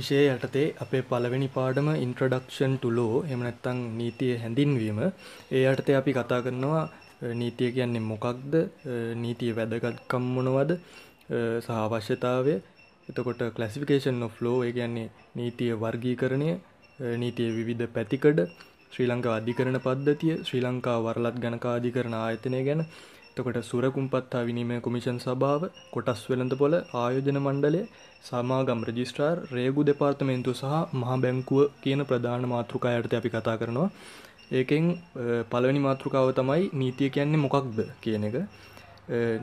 විෂය යටතේ අපේ පළවෙනි පාඩම ඉන්ට්‍රඩක්ෂන් ටුලෝ එමනැත්තං නීතිය හැඳින්වීම ඒ යටතේ අපි කතා කරනවා නීතිය කියන්නේ මොකක්ද නීතිය වැදගත්කම් මොනවද සහවශ්‍යතාවය එතකොට කලසිිකේෂන් ඔ ෆ්ලෝ ඒ කියන්නේ නීතිය වර්ගීකරණය නීතිය විවිධ පැතිකඩ ශ්‍රී ලංකා අධිකරන පද්ධතිය ශ්‍රී ලංකා වරලත් ගණකාධිකරණ ආයතනය ගැන එතකොට සුරකුම්පත්තා විනිමය කොමිෂන් සභාව කොටස් වෙළඳ පොළ ආයෝජන මණ්ඩලය සමාගම් රජිස්ට්‍රාර් රේගු දෙපාර්තමේන්තු සහ මහා බැංකුව කියන ප්‍රධාන මාතෘකායට අපි කතා කරනවා ඒකෙන් පළවෙනි මාතෘකාව තමයි නීතිය කියන්නේ මොකක්ද කියන එක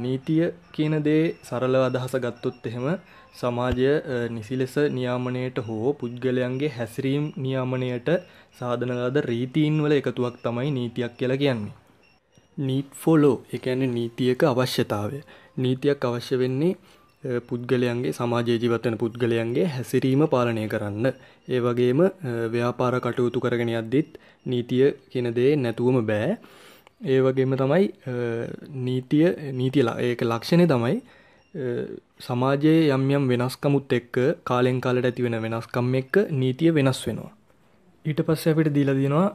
නීතිය කියන දේ සරලව අදහස ගත්තොත් එහෙම සමාජය නිසි ලෙස නියාමනයට හෝ පුද්ගලයන්ගේ හැසිරීම් නියාමනයට සාධනලද රීතීන්වල එකතුවක් තමයි නීතියක් කියලා කියන්නේ නීට් ෆොලෝ එකන නීතියක අවශ්‍යතාවය නීතියක් අවශ්‍ය වෙන්නේ පුද්ගලයන්ගේ සමාජීජීවත්වන පුද්ගලයන්ගේ හැසිරීම පාලනය කරන්න ඒ වගේම ව්‍යාපාර කටයුතු කරගෙන අද්දිත් නීතිය කෙනදේ නැතුවම බෑ ඒ වගේම තමයි නීතිය නීතිලා ඒක ලක්ෂණය තමයි සමාජයේ යම් යම් වෙනස්කමුත් එක්ක කාලෙන් කාලට ඇතිවෙන වෙනස්කම් එක්ක නීතිය වෙනස් වෙනවා ඊට පස්ස අපිට දීලා දෙනවා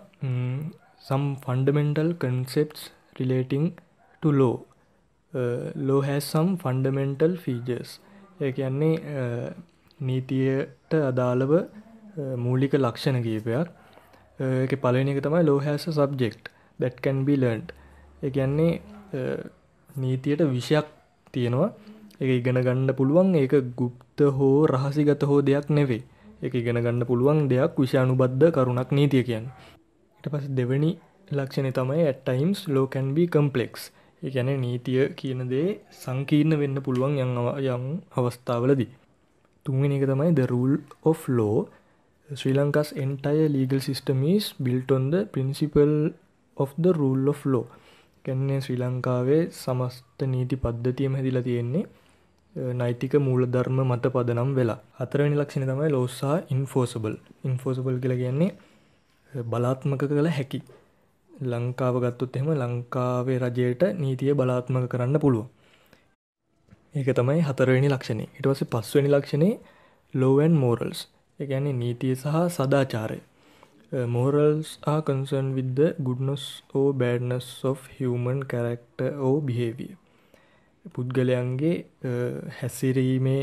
some fundamental concepts relating to law. Uh, law has some fundamental features. ඒ කියන්නේ uh, නීතියට අදාළව uh, මූලික ලක්ෂණ කීපයක්. Uh, ඒක පළවෙනි එක තමයි law has a subject that can be learned. ඒ කියන්නේ නීතියට විෂයක් තියෙනවා. ඒක ඉගෙන ගන්න පුළුවන්. ඒක গুপ্ত හෝ රහසිගත හෝ දෙයක් නෙවෙයි. ඒක ඉගෙන ගන්න පුළුවන් දෙයක් විෂානුබද්ධ කරුණක් නීතිය කියන්නේ. ඊට පස්සේ දෙවෙනි ලක්ෂණ තමයි ඇටයිම්ස් ලෝකැන්බි කම්පලෙක්ස් එකැන නීතිය කියන දේ සංකීර්ණ වෙන්න පුළුවන් යන්නවා යම් අවස්ථාවලදී තුන්වෙන එක තමයි the rule of law Sri Lanka's entire legal systems built on the principle of the rule of law කැන්නේ ශ්‍රී ලංකාවේ සමස්ත නීති පද්ධතියම හැදිලා තියෙන්නේ නෛතික මූලධර්ම මත පදනම් වෙලා හතරවෙනි ලක්ෂණ තමයි ලෝසා ඉන්ෆෝසබල් ඉන්ෆෝසබල් කියලා කියන්නේ බලාත්මක කළ හැකි ලංකාව ගත්තොත් එහෙම ලංකාවේ රජයට නීතිය බලාත්මක කරන්න පුළුව ඒක තමයි හතරවෙනි ලක්ෂණේ ඊට පස්සේ පස්වෙනි ලක්ෂණේ ලෝවන් මෝරල්ස් ඒ කියන්නේ නීතිය සහ සදාචාරය morals are concern with the goodness or badness of human character or behavior පුද්ගලයන්ගේ හැසිරීමේ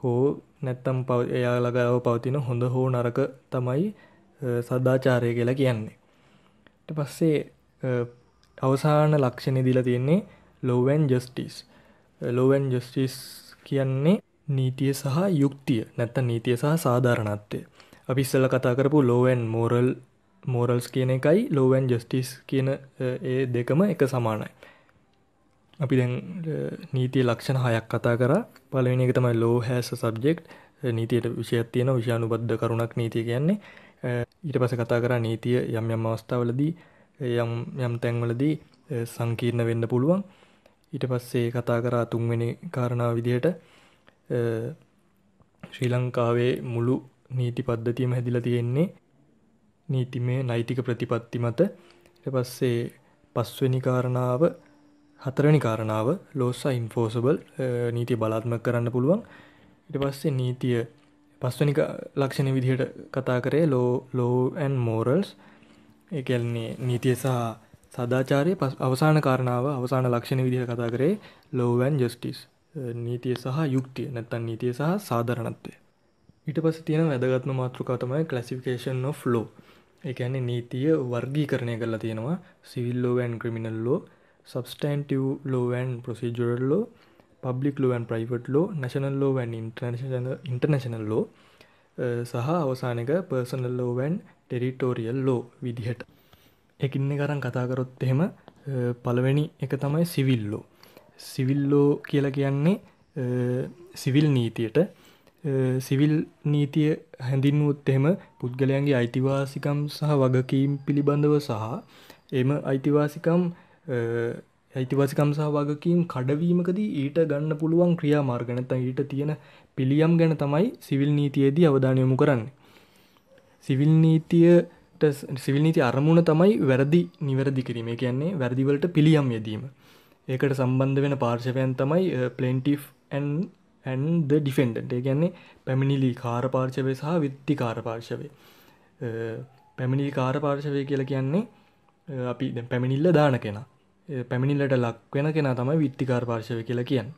හෝ නැත්තම් එයා ළඟාව පවතින හොඳ හෝ නරක තමයි සදාචාරය කියලා කියන්නේ ට පස්සේ අවසාන ලක්ෂණය දිලා තියෙන්නේ ලෝවන් ජස්ටිස් ලෝවන් ජස්ටිස් කියන්නේ නීතිය සහ යුක්තිය නැත්ත නීතිය සහ සාධාරණත්වය අපි ඉස්සල කතා කරපු ලෝවන් මෝරල් මෝරල්ස් කියන එකයි ලෝවන් ජස්ටිස් කියන ඒ දෙකම එක සමානයි අපි දැන් නීතිය ලක්ෂණ හයක් කතා කර පලවෙනි එක තමයි ලෝ හැස සබ්ජෙක්් නීතියට විෂයත් තියෙන විෂානුබද්ධ කරුණක් නීතිය කියන්නේ ඊට පස කතා කර නීතිය යම් යම් අවස්ථාවලදී යම් යම් තැන්වලදී සංකීර්ණ වෙන්න පුළුවන් ඊට පස්සේ කතා කරා තුන්වෙනි කාරණාව විදිහට ශ්‍රී ලංකාවේ මුළු නීති පද්ධතියම හැදිලා තියෙන්නේ නීතිමය නෛතික ප්‍රතිපත්ති මත ඊට පස්සේ පස්වෙනි කාරණාව හතරනි කාරණාව ලෝසා ඉන්ෆෝසබල් නීතිය බලාත්ම කරන්න පුළුවන් ඉට පස්සේ නීතිය පස්වනික ලක්ෂණ විදිහට කතා කරේ ලෝ ලෝඇන් මෝරල්ස් එකල්න්නේ නීතිය සහ සදාචාරය පස් අවසාන කාරණාව අවසාන ලක්ෂණ විදිහ කතා කරේ ලෝවන් ජස්ටිස් නීතිය සහ යුක්තිය නැත්තන් නීතිය සහ සාධරණත්වය ඊට පස තියෙන වැදගත්ම මාතෘකාතමයි කලසිෆිකේෂන් of ලෝ එකන්නේ නීතිය වර්ගීකරණය කරලා තියෙනවා civil law and criminal law substantive law and procedural law public law and private law national law and international law සහ අවසානක පර්සනල් ලෝවන් ටෙරිටෝරියල් ලෝ විදිහට එකන්න කරන් කතාකරොත් එහෙම uh, පළවෙනි එක තමයි සිවිල්ලෝ සිවිල්ලෝ කියලා කියන්නේ සිවිල් uh, නීතියට සිවිල් uh, නීතිය හැඳින්වුත් එහෙම පුද්ගලයන්ගේ අයිතිවාසිකම් සහ වගකීම් පිළිබඳව සහ එම අයිතිවාසිකම් ඇතිවසිකම් සහ වගකීම් කඩවීමකදී ඊට ගන්න පුළුවන් ක්‍රියා මාර්ග නැත්නම් ඊට තියෙන පිළියම් ගැන තමයි සිවිල් නීතියේදී අවධානය යොමු කරන්නේ. සිවිල් නීතියට සිවිල් නීති අරමුණ තමයි වැරදි නිවැරදි කිරීම. ඒ කියන්නේ වැරදි වලට පිළියම් යෙදීම. ඒකට සම්බන්ධ වෙන පාර්ශවයන් තමයි plaintiff and and the defendant. ඒ කියන්නේ පැමිණිලි කාර පාර්ශවය සහ විත්ති කාර පාර්ශවය. පැමිණිලි කාර පාර්ශවය කියලා කියන්නේ අපි දැන් පැමිණිල්ල දාන කෙනා. පැමිණිල්ලට ලක් වෙන කෙන තම විත්තිකාර පාර්ශව කියලා කියන්න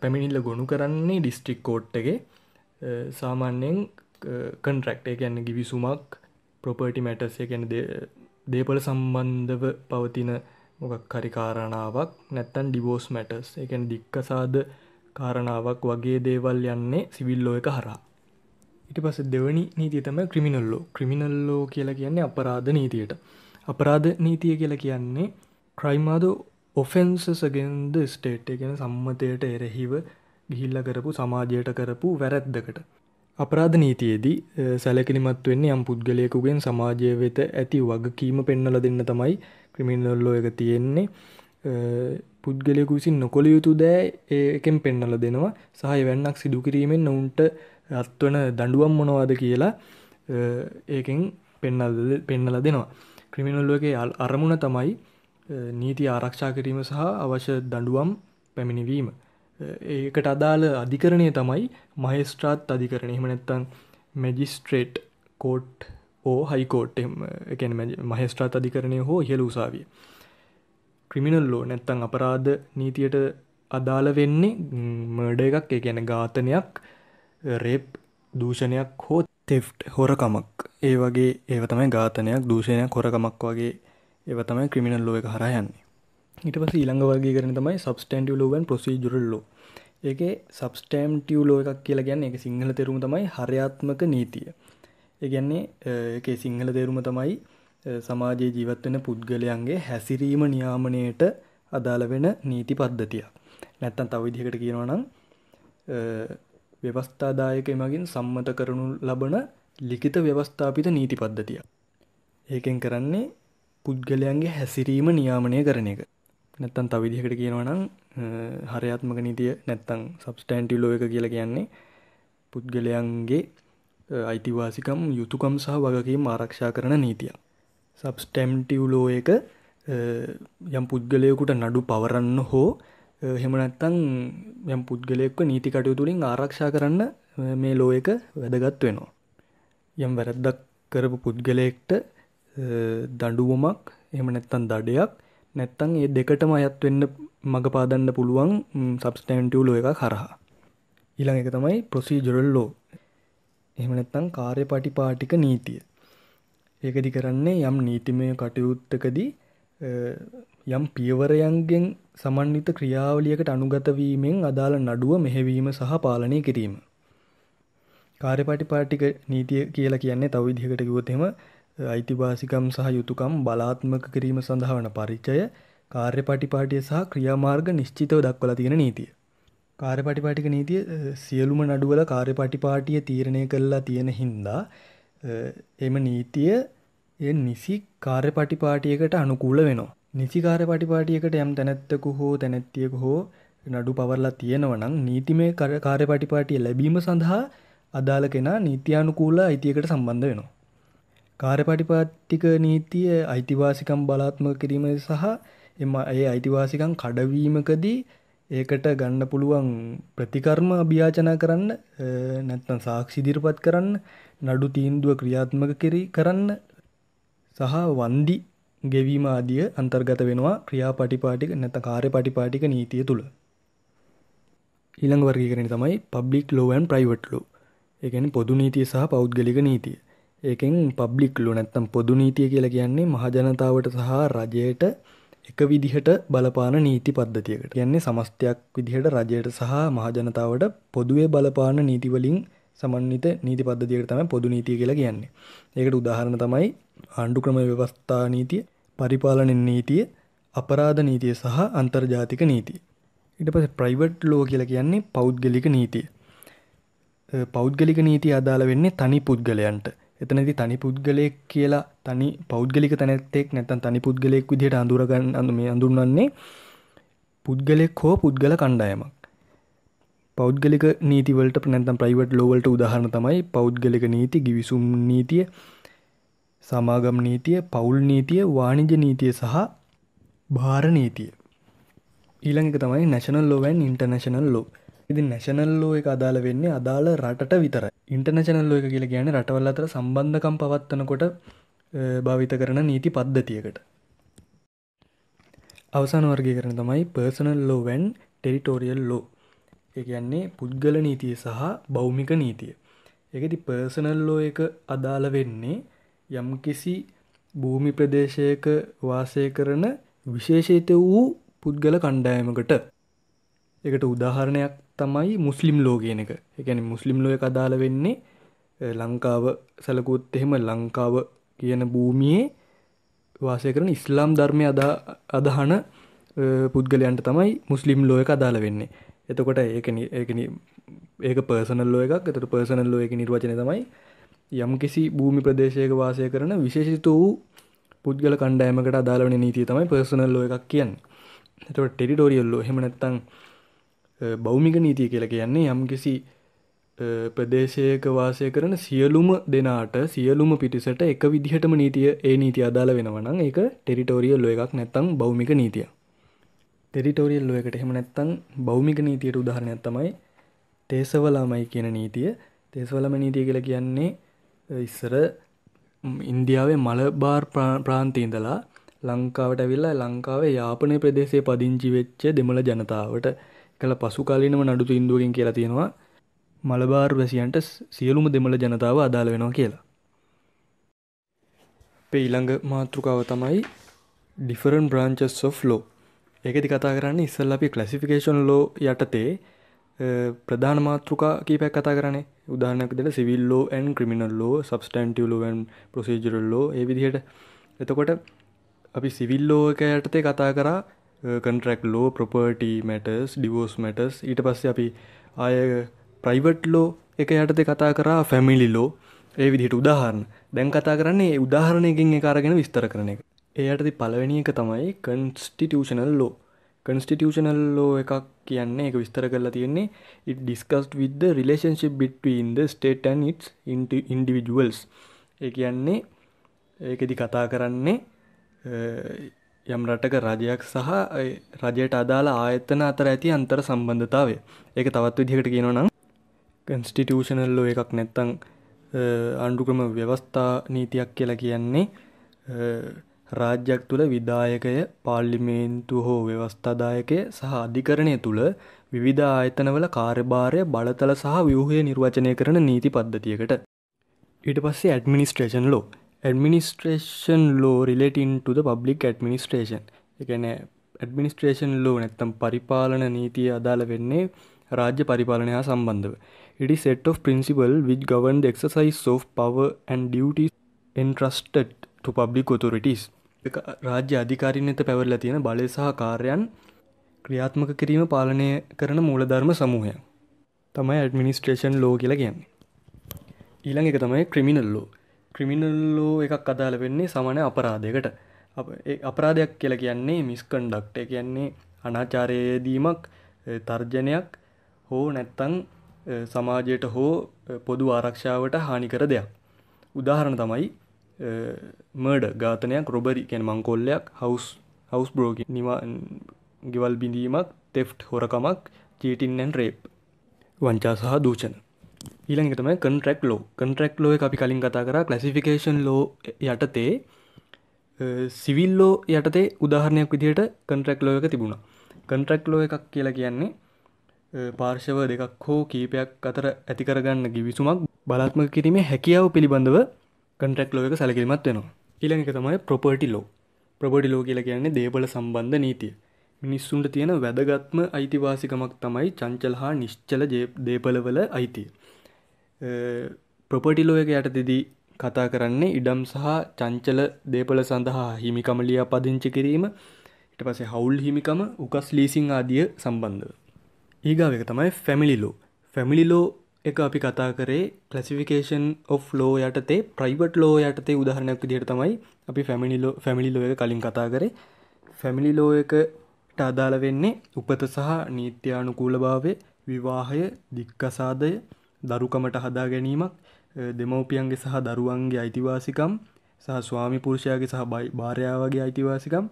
පැමිණිල්ල ගොුණු කරන්නේ ඩිස්ට්‍රික් කෝට්ටගේ සාමාන්‍යයෙන් කන්ට්‍රක්ටේ ගැන්න ගිවිසුමක් ප්‍රොපර්ටි මැටස්ය ගැන දේපල සම්බන්ධව පවතින මොකක් කරිකාරණාවක් නැත්තන් ඩිවෝස් මැටස් එකන් දික්කසාද කාරණාවක් වගේ දේවල් යන්නේ සිවිල්ලෝ එක හරා ඉට පස දෙවනි නීතියතම ක්‍රමිනල්ලෝ ක්‍රමිනල්ලෝ කියලා කියන්නේ අපරාධ නීතියට අපරාධ නීතිය කියලා කියන්නේ ක්‍රයිමාද ඔෆෙන්න්සස් අගෙන්ද ස්ටේට් එකෙන සම්මතයට එරෙහිව ගිහිල්ල කරපු සමාජයට කරපු වැරැද්දකට අපරාධ නීතියේදී සැලකිලිමත් වෙන්නේ යම් පුද්ගලයකුගෙන් සමාජය වෙත ඇති වගකීම පෙන්නල දෙන්න තමයි ක්‍රමිනල්ලෝ එක තියෙන්නේ පුද්ගලයකු විසින් නොකොළ යුතු දෑ ඒකෙන් පෙන්නල දෙනවා සහය වැන්නක් සිදුකිරීමෙන් නොවුන්ට අත්වන දඩුවම් මොනවාද කියලා ඒකෙන් පෙන්නල දෙනවා ක්‍රමිනල්ලුවගේ අරමුණ තමයි නීති ආරක්ෂා කිරීම සහ අවශ්‍ය දඩුවම් පැමිණිවීම. ඒකට අදාළ අධිකරණය තමයි මහෙස්ත්‍රාත් අධිකරණ එහම නැත්තං මැජිස්ට්‍රේට් කෝට් ඕ හයිකෝට් එකන මහෙස්ත්‍රාත් අධිකරණය හෝ හෙළ උසාවිය. ක්‍රිමිනල් ලෝ නැත්තං අපරාධ නීතියට අදාළ වෙන්නේ මර්ඩ එකක් එකැන ඝාතනයක් රෙප් දූෂණයක් හෝ තෙෆ් හොරකමක් ඒ වගේ ඒවතමයි ඝාතනයක් දූෂණයක් හොරකමක් වගේ ඒව තමයි ක්‍රමිනල් ලෝ එක හරා යන්නේ ඊට පස්සේ ඊළඟ වර්ගීකරණය තමයි සබ්ස්ටැන්ටිව් ලෝ and procedural law ඒකේ සබ්ස්ටැන්ටිව් ලෝ එකක් කියලා කියන්නේ ඒක සිංහල තේරුම තමයි හරයාත්මක නීතිය ඒ කියන්නේ ඒකේ සිංහල තේරුම තමයි සමාජයේ ජීවත් වෙන පුද්ගලයන්ගේ හැසිරීම නියාමනයට අදාළ වෙන නීති පද්ධතියක්. නැත්තම් තව විදිහකට කියනවා නම් ව්‍යවස්ථාදායකය මගින් සම්මත කරනු ලබන ලිඛිත ව්‍යවස්ථාපිත නීති පද්ධතියක්. ඒකෙන් කරන්නේ පුද්ගලයන්ගේ හැසිරීම නියාමනය කරන එක නැත්තන් තවිදිහකට කියනවනම් හරයාත්මක නීතිය නැත්තං සබස්ටෑන්ටිලෝ එක කියලා කියන්නේ පුද්ගලයන්ගේ අයිතිවාසිකම් යුතුකම් සහ වගකීම් ආරක්ෂා කරන නීතිය සබස්ටැම්ටිව්ලෝ එක යම් පුද්ගලයකුට නඩු පවරන්න හෝ හෙමනැත්තං යම් පුද්ගලයෙක්ව නීති කටයුතුලින් ආරක්ෂා කරන්න මේ ලෝ එක වැදගත් වෙනවා යම් වැරද්දක් කරපු පුද්ගලයෙක්ට දඩුවමක් එම නැත්තන් දඩයක් නැත්තං ඒ දෙකටම අයත් වෙන්න මඟ පාදන්න පුළුවන් සබස්ටන්ටියවලෝ එක කරහා ඊළඟ එක තමයි ප්‍රොසීජරල් ලෝ එහෙම නැත්තං කාර්ය පටි පාටික නීතිය ඒකදි කරන්නේ යම් නීතිමය කටයුත්තකදී යම් පියවරයන්ගෙන් සමන්විත ක්‍රියාවලියකට අනුගතවීමෙන් අදාළ නඩුව මෙහෙවීම සහ පාලනය කිරීම කාර්යපටි පාටික නීතිය කියලා කියන්නේ තව විදිහකට කිව්වොත් එහෙම අයිතිවාසිකම් සහ යුතුකම් බලාත්මක කිරීම සඳහා වන පරිචය කාර්යපටිපාටිය සහ ක්‍රියාමාර්ග නිශ්චිතව දක්වලා තියෙන නීතිය. කාර්යපටිපාටික නීතිය සියලුම නඩුවල කාර්යපටිපාටිය තීරණය කරලා තියෙන හින්දා එම නීතිය ඒ නිසි කාර්යපටිපාටියකට අනුකූල වෙනවා. නිසි කාර්යපටිපාටියකට යම් තැනැත්තකු හෝ තැනැත්තියකු හෝ නඩු පවරලා තියෙනවනම් නීතිමය කාර්යපටිපාටිය ලැබීම සඳහා අදාළ කෙනා නීතියානුකූල අයිතියකට සම්බන්ධ වෙනවා. කාර්යපටිපාටික නීතිය අයිතිවාසිකම් බලාත්මක කිරීම සහ එම ඒ අයිතිවාසිකම් කඩවීමකදී ඒකට ගන්න පුළුවන් ප්‍රතිකර්ම අභියාචනා කරන්න නැත්නම් සාක්ෂි ඉදිරිපත් කරන්න නඩු තීන්දුව ක්‍රියාත්මක කිරි කරන්න සහ වන්දි ගෙවීම ආදිය අන්තර්ගත වෙනවා ක්‍රියාපටිපාටික නැත්නම් කාර්යපටිපාටික නීතිය තුල ඊළඟ වර්ගීකරණය තමයි public law and private law ඒ කියන්නේ පොදු නීතිය සහ පෞද්ගලික නීතිය ඒකෙන් පබ්ලික් ලෝ නැත්තම් පොදු නීතිය කියලා කියන්නේ මහජනතාවට සහ රජයට එක විදිහට බලපාන නීති පද්ධතියකට කියන්නේ සමස්තයක් විදිහට රජයට සහ මහජනතාවට පොදුවේ බලපාන නීතිවලින් සමන්විත නීති පද්ධතියකට තමයි පොදු නීතිය කියලා කියන්නේ. ඒකට උදාහරණ තමයි ආණ්ඩු ක්‍රම ව්‍යවස්ථා නීතිය, පරිපාලන නීතිය, අපරාධ නීතිය සහ අන්තර්ජාතික නීතිය. ඊට පස්සේ ප්‍රයිවට් ලෝ කියලා කියන්නේ පෞද්ගලික නීතිය. පෞද්ගලික නීතිය අදාළ වෙන්නේ තනි පුද්ගලයන්ට. එතනදි තනි පුද්ගලයෙක් කියලා තනි පෞද්ගලික තැනැත්තෙක් නැතන් තනි පුද්ගලයෙක් විදිහට අඳුරගන්න අඳු මේ අඳුරන්නේ පුද්ගලෙක් හෝ පුද්ගල කණ්ඩායමක් පෞද්ගලික නීතිවලට නැතම් ප්‍රයිවට් ලෝවල්ට උදාහරණ තමයි පෞද්ගලික නීති ගිවිසුම් නීතිය සමාගම් නීතිය පවුල් නීතිය වාණිජ නීතිය සහ භාර නීතිය ඊළඟක තමයි නැශනල් ලෝවන් ඉන්ටර්නශනල් ලෝ ඉති නැශනල්ලෝ එක අදාල වෙන්නේ අදාළ රට විතර ඉන්ටර්නශනල්ලෝ එක කියල ගැන රටවල් අතර සම්බන්ධකම් පවත්වනකොට භාවිත කරන නීති පද්ධතියකට අවසාන වර්ගය කරන තමයි පර්සනල් ලෝවැන් ටෙරිටෝරියල් ලෝ එකයන්නේ පුද්ගල නීතිය සහ බෞමික නීතිය එකති පර්සනල් ලෝ එක අදාළ වෙන්නේ යම්කිසි භූමි ප්‍රදේශයක වාසය කරන විශේෂිත වූ පුද්ගල කණ්ඩායමකට එකට උදාහරණයක් තමයි මුස්ලිම් ලෝගයන එක එකැන මුස්ලිම් ලෝය කදාල වෙන්නේ ලංකාව සැලකුත් එහෙම ලංකාව කියන භූමියේ වාසය කරන ඉස්ලාම් ධර්මය අදා අදහන පුද්ගලයන්ට තමයි මුස්ලිම් ලෝයක අදාල වෙන්නේ එතකොට ඒකන ඒකන ඒක පර්සනල් ලෝ එකක් එතට පර්සනල් ලෝ එක නිර්වචනය තමයි යම් කිසි භූමි ප්‍රදේශයක වාසය කරන විශේෂිත වූ පුද්ගල කණ්ඩෑමකට අදාලවන නීතිය තමයි පර්සනල් ලෝ එකක් කියන්න එතට ටෙඩිටෝරියල්ලෝ හෙමනැත්තං බෞමික නීතිය කියල කියන්නේ යම්කිසි ප්‍රදේශයක වාසය කරන සියලුම දෙනාට සියලුම පිටිසට එක විදිහටම නීතිය ඒ නීති අදාළ වෙනවනම් ඒක ටෙරිටෝරියල් ලෝ එකක් නැත්තම් බෞමික නීතිය ටෙරිටෝරියල් ලෝ එකට එහෙම නැත්තම් බෞමික නීතියට උදාහරණයක් තමයි තේසවලාමයි කියන නීතිය තේසවලම නීතිය කියලා කියන්නේ ඉස්සර ඉන්දියාවේ මලබාර් ප්‍රාන්තීන්දලා ලංකාවට ඇවිල්ලා ලංකාවේ යාපනය ප්‍රදේශය පදිංචි වෙච්ච දෙමළ ජනතාවට කළ පසු කාලීනම නඩු තින්දුවකින් කියලා තියෙනවා මලබාර් වැසියන්ට සියලුම දෙමළ ජනතාව අදාළ වෙනවා කියලා. පෙයිළඟ මාතෘකාව තමයි ඩිෆරන් බ්‍රාංචස් of ලෝ ඒකති කතා කරන්නේ ඉස්සල් අපි කලසිෆිකේෂන් ලෝ යටතේ ප්‍රධාන මාතෘකා කීපයක් කතා කරන්නේ උදාහනක් දෙට civil law and criminal law substantive law and procedural law ඒ විදිහයට එතකොට අපි සිවිල් ලෝක යටතේ කතා කරා කන්ට්‍රක් ලෝ ප්‍රොපර්ට මැටස් ඩිවෝස් මැටස් ඊට පස්සේ අපි ආය ප්‍රයිවට් ලෝ එක යටතේ කතා කරා ෆැමිලි ලෝ ඒ විදිහට උදාහරණ දැන් කතා කරන්නේ උදාහරණයකින් එක අරගෙන විස්තර කරන එක ඒ යටති පළවෙනි එක තමයි කන්ස්ටිටියෂනල් ලෝ කන්ස්ටිටියෂනල් ලෝ එකක් කියන්නේ එක විස්තර කරලා තියෙන්නේ ඉට ඩිස්කස්ට විද රිලේශන්ශිප් බිටවීන්ද ස්ටේටන් ඉටස් ඉන්ඩිවිජුවල්ස් ඒ කියන්නේ ඒකෙදි කතා කරන්නේ uh, යම් රටක රජයක් සහ රජයට අදාළ ආයතන අතර ඇති අන්තර් සම්බන්ධතාවය ඒක තවත් විදිහකට කියනවනම් කන්ස්ටිටියූෂනල් ලෝ එකක් නැත්තං අණ්ඩුක්‍රම ව්‍යවස්ථා නීතියක් කියලා කියන්නේ රාජ්‍යයක් තුළ විදායකය පාල්ලිමේන්තු හෝ ව්‍යවස්ථාදායකය සහ අධිකරණය තුළ විවිධ ආයතනවල කාර්භාරය බලතල සහ ව්‍යහය නිර්වචනය කරන නීති පද්ධතියකට. ඊට පස්සේ administration law administration law relating to public administration එකන ඇඩමිනිස්ට්‍රේෂන් ලෝ නැත්තම් පරිපාලන නීතිය අදාළ වෙන්නේ රාජ්‍ය පරිපාලනය හා සම්බන්ධව ඉඩි set of principle which govern the exercise of power and duties entrusted to public authorities රාජ්‍ය අධිකාරින්නත පැවරලා තියෙන බලය සහ කාර්යන් ක්‍රියාත්මක කිරීම පාලනය කරන මූලධර්ම සමූහය තමයි ඇඩමිනිස්ට්‍රේෂන් ලෝ කියලා කියන්නේ ඊළඟ එක තමයි ක්‍රමිනල් ලෝ ක්‍රිමිනල්ලෝ එකක් අදාළ වෙන්නේ සමන අපරාධයකට අපරාධයක් කියල කියන්නේ මිස්කන්ඩක්ට කියන්නේ අනාචාරයේදීමක් තර්ජනයක් හෝ නැත්තං සමාජයට හෝ පොදු ආරක්ෂාවට හානිකර දෙයක් උදාහරණ තමයි මර්ඩ ඝාතනයක් රොබරි කැන මංකොල්ලයක් හවස් හවස් බ්‍රෝග නිවා ගෙවල් බිඳීමක් තෙෆ් හොරකමක් චීටින්නන් රේප් වංචා සහ දූචන ඊළඟටම කන්ට්‍රෙක් ලෝ කන්ට්‍රෙක් ලෝ අපි කලින් කතා කර ක්ලසිෆිකේෂන් ලෝ යටතේ සිවිල්ලෝ යටතේ උදාහරණයක් විදිහට කන්ට්‍රෙක් ලෝයක තිබුණ කන්ට්‍රෙක් ලෝ එකක් කියලා කියන්නේ පාර්ශව දෙකක් හෝ කීපයක් අතර ඇතිකරගන්න ගිවිසුමක් බලාත්ම කිරීමේ හැකියාව පිළිබඳව කන්ට්‍රෙක් ලෝයක සැලකිලිමත් වෙනවා ඊළඟ තමයි ප්‍රොපර්ටි ලෝ ප්‍රබඩි ලෝ කියලා කියන්නේ දේපල සම්බන්ධ නීතිය මිනිස්සුන්ට තියෙන වැදගත්ම අයිතිවාසිකමක් තමයි චංචල හා නිශ්චල දේපලවල අයිතිය. ප්‍රොපටිලෝ එක යටතිදී කතා කරන්නේ ඉඩම් සහ චංචල දේපල සඳහා හිමිකමලිය පදිංචි කිරීම ඉට පසේ හවුල් හිමිකම උකස් ලීසිං ආදිය සම්බන්ධ. ඒගාව එක තමයි ෆැමිලිලෝ ෆැමිලිලෝ එක අපි කතා කරේ කලසිෆිකේෂන් ඔෆ් ලෝ යටතේ ප්‍රයිබට් ලෝ යටතේ උදාහරණයක් විදිහට තමයි අපි ෆැමිලිලෝ ෆැමිලිලෝ එක කලින් කතා කරේ ෆැමිලිලෝ එක ට අදාළ වෙන්නේ උපත සහ නීත්‍යානුකූලභාවය විවාහය දික්කසාදය දරුකමට හදා ගැනීමක් දෙමවපියන්ගේ සහ දරුවන්ගේ අයිතිවාසිකම් සහ ස්වාමි පුරුෂයාගේ සහ භාරයාවගේ අයිතිවාසිකම්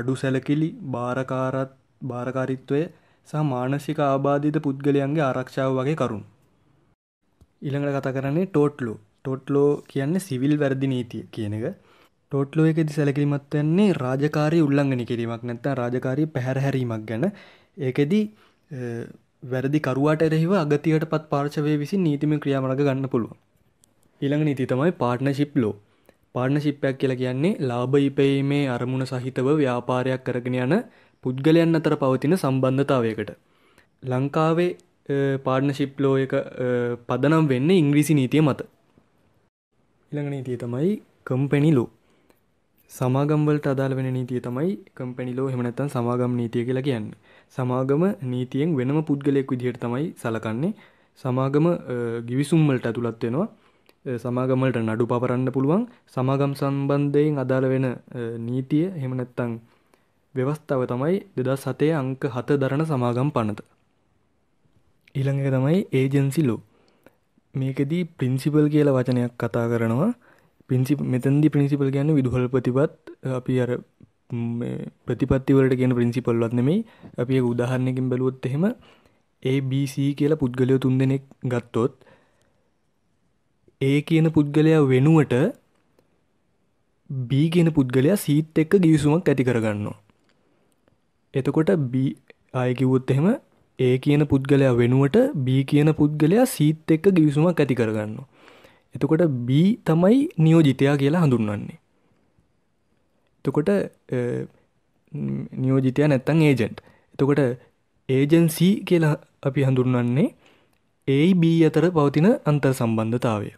අඩු සැලකිලි භාරකාරත් භාරකාරිත්වය සහ මානසික ආබාධිත පුද්ගලයන්ගේ ආරක්ෂාව වගේ කරුණු. ඉළඟට කතා කරන්නේ ටෝට්ලෝ ටෝට්ලෝ කියන්නේ සිවිල් වැරදි නීතිය කියන එක ටෝට්ලෝ එකදි සැලකිලිමත් වෙන්නේ රාජකාරී උල්ලංඝනය කිරීමක් නැත්නම් රාජකාරී පැහැරහැරීමක් ගැන. ඒකෙදි වැරදි කරුවාට එරෙහිව අගතියටපත් පාර්ශවය විසින් නීතිමය ක්‍රියාමාර්ග ගන්න පුළුවන්. ඊළඟ නීතිය තමයි පාර්ට්නර්ෂිප් ලෝ. පාර්ට්නර්ෂිප් එකක් කියලා කියන්නේ ලාභ ඉපයීමේ අරමුණ සහිතව ව්‍යාපාරයක් කරගෙන යන පුද්ගලයන් අතර පවතින සම්බන්ධතාවයකට. ලංකාවේ පාර්ට්නර්ෂිප් ලෝ එක පදනම් වෙන්නේ ඉංග්‍රීසි නීතිය මත. ඊළඟ නීතිය තමයි කම්පැනි ලෝ. සමාගම්වලට අදාළ වෙන නීතිය තමයි කම්පැනි ලෝ එහෙම නැත්නම් සමාගම් නීතිය කියලා කියන්නේ. සමාගම නීතියෙන් වෙනම පුද්ගලයෙක් විදිහට තමයි සලකන්නේ. සමාගම ගිවිසුම් වලට ඇතුළත් වෙනවා. සමාගම් වලට නඩු පවරන්න පුළුවන්. සමාගම් සම්බන්ධයෙන් අදාළ වෙන නීතිය එහෙම නැත්නම් ව්‍යවස්ථාව තමයි 2007 අංක 7 දරන සමාගම් පනත. ඊළඟ එක තමයි ඒජන්සි ලෝ. මේකෙදී ප්‍රින්සිපල් කියලා වචනයක් කතා කරනවා. පින්සි මෙතන්දි පින්සිපල් ගැන විදුහල් ප්‍රතිපත් අපි අර ප්‍රතිපත්තිවලට කියන පින්සිපල්වත් නෙමෙයි අපි උදාහරණයකින් බැලුවොත් එහෙම ABC කියලා පුද්ගලය තුන් දෙනෙක් ගත්තොත් ඒ කියන පුද්ගලයා වෙනුවට B කියන පුද්ගලයා සීත් එක්ක ගිවිසුමක් ඇති කරගන්නවා එතකොට B අය කිව්වොත් එහෙම ඒ කියන පුද්ගලයා වෙනුවට B කියන පුද්ගලයා සීත් එක්ක ගිවිසුමක් ඇති කරගන්නවා එතකොට B තමයි නියෝජිතයා කියලා හඳුන්වන්නේ. එතකොට නියෝජිතය නැත්තං ඒජෙන්ට් එතකොට ඒජන්සි කියලා අපි හඳුන්වන්නේ ඒB අතර පවතින අන්තර් සම්බන්ධතාවය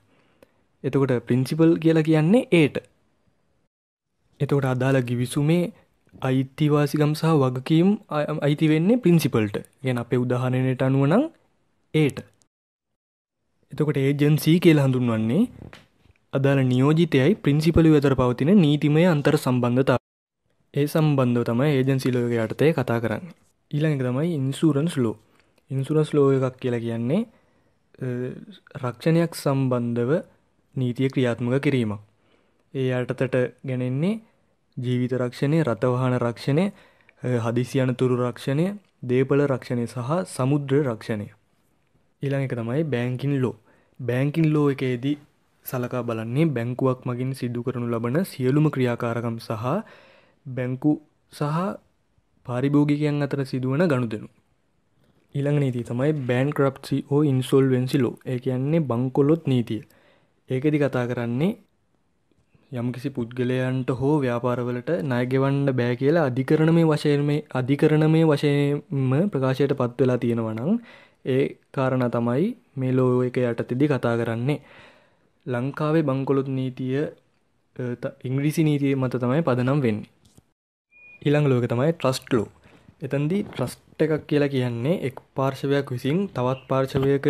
එතකොට ප්‍රින්සිපල් කියලා කියන්නේ ඒට එතකොට අදාළ ගිවිසුමේ අයිතිවාසිකම් සහ වගකීම් අයිති වෙන්නේ පින්සිපල්ට ගැන අපේ උදාහනයට අනුවනං ඒට එතකොට ඒජන්සී කියල හඳුන්වන්නේ අදාළ නියෝජිතයයි පින්සිපලි වෙතර පවතින නීතිමය අන්තර් සම්බන්ධතා ඒ සම්බන්ධව තමයි ඒජන්සිලෝක යටතය කතා කරන්න ඊළඟ තමයි ඉන්සූරන්ස් ලෝ ඉන්සුරස් ලෝ එකක් කියලා කියන්නේ රක්ෂණයක් සම්බන්ධව නීතිය ක්‍රියාත්මක කිරීම ඒ අයටතට ගැනෙන්නේ ජීවිත රක්ෂණය රථවාහන රක්ෂණය හදිසියන තුරු රක්ෂණය දේපල රක්ෂණය සහ සමුද්‍ර රක්ෂණය ඊළඟ එක තමයි බෑංකින් ලෝ බෑංකින් ලෝ එකේදී සලකා බලන්නේ බැංකුවක් මගින් සිදු කරනු ලබන සියලුම ක්‍රියාකාරකම් සහ බැංකු සහ පාරිභෝගිකයන් අතර සිදුවන ගණුදෙනු ඊළඟ නීතිය තමයි බෑන් ක්‍රප්සි ෝ ඉන්සොල්වෙන්සි ලෝ ඒ කියන්නේ බංකොලොත් නීතිය ඒකෙදි කතා කරන්නේ යම්කිසි පුද්ගලයන්ට හෝ ව්‍යාපාරවලට ණයගෙවන්න බෑ කියලා අධිකරණ මේ වශයෙන් මේ අධිකරණ මේ වශයෙන්ම ප්‍රකාශයට පත් වෙලා තියෙනවා නම් ඒ කාරණා තමයි මේ ලෝ එක යටතේදී කතා කරන්නේ. ලංකාවේ බංකොලොත් නීතිය ඉංග්‍රීසි නීතිය මත තමයි පදනම් වෙන්නේ. ඊළඟ ලෝක තමයි ට්‍රස්ට් ලෝ. එතෙන්දී ට්‍රස්ට් එකක් කියලා කියන්නේ එක් පාර්ශවයක් විසින් තවත් පාර්ශවයක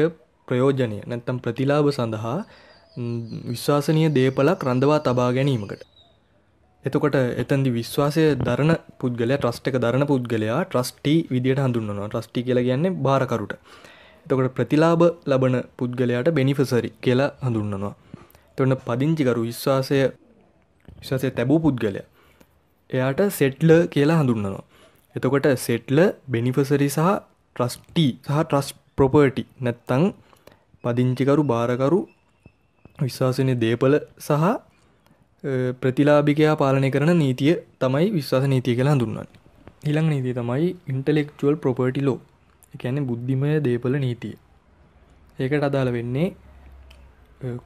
ප්‍රයෝජනය නැත්නම් ප්‍රතිලාභ සඳහා විශ්වාසනීය දේපලක් රඳවා තබා ගැනීමකට එතකොට එතැදි විශ්වාසය දරන පුද්ගලයා ට්‍රස්් එක දරන පුද්ගලයා ට්‍රස්ටි විදිට හඳුන්නවා ට්‍රස්ටි කියල කියන්නේ භාරකරුට එතකොට ප්‍රතිලාබ ලබන පුද්ගලයාට බෙනිෆසරි කියලා හඳුන්නවා තොන්න පදිංචිකරු විශ්වාසය විශ්වාසය තැබූ පුද්ගලයා එයාට සෙට්ල කියලා හඳුන්නවා එතකොට සෙට්ල බෙනිෆසරි සහ ට්‍රස්ටී සහ ට්‍රස් ප්‍රොපර්ටි නැත්තං පදිංචිකරු භාරකරු විශ්වාසනය දේපල සහ ප්‍රතිලාභිකයා පාලනය කරන නීතිය තමයි විශ්වාස නීතිය කියලා හඳුන්වන්නේ. ඊළඟ නීතිය තමයි intellectual property law. ඒ කියන්නේ බුද්ධිමය දේපල නීතිය. ඒකට අදාළ වෙන්නේ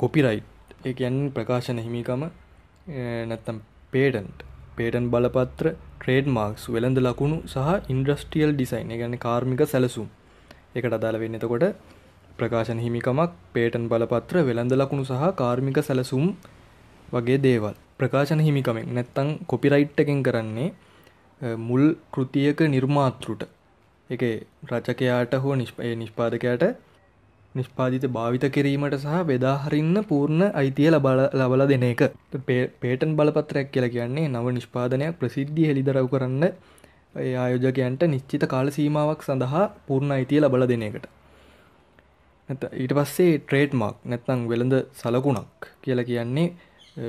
කොපිරයිට්. ඒ කියන්නේ ප්‍රකාශන හිමිකම නැත්තම් පේටන්ට්. පේටන් බලපත්‍ර ට්‍රේඩ් මාක්ස් වෙළඳ ලකුණු සහ ඉන්ඩ්‍රස්ටියල් ඩිසයින් ගැන කාර්මික සැලසුම් එකට අදාළ වෙන්න එතකොට ප්‍රකාශන හිමිකමක් පේටන් බලපත්‍ර වෙළඳ ලකුණු සහ කාර්මික සැලසුම් වගේ දේවල් ප්‍රකාශන හිමිකමෙන් නැත්තං කොපිරයිට් එකෙන් කරන්නේ මුල් කෘතියක නිර්මාතෘට එක රචකයාට හෝ නිෂ්පය නිෂ්පාදකයට නිෂ්පාදිත භාවිත කිරීමට සහ බෙදාහරින්න පූර්ණ අයිතිය ලබල ලබල දෙන එක පේටන් බලපත්‍රයක් කියලා කියන්නේ නව නිෂ්පාදනයක් ප්‍රසිද්ධිය හෙළිදරව් කරන්න ආයෝජකයන්ට නිශ්චිත කාල සීමාවක් සඳහා පූර්ණ අයිතිය ලබල දෙන එකට ඊට පස්සේ ට්‍රේට් මක් නැත්නම් වෙළඳ සලකුණක් කියලා කියන්නේ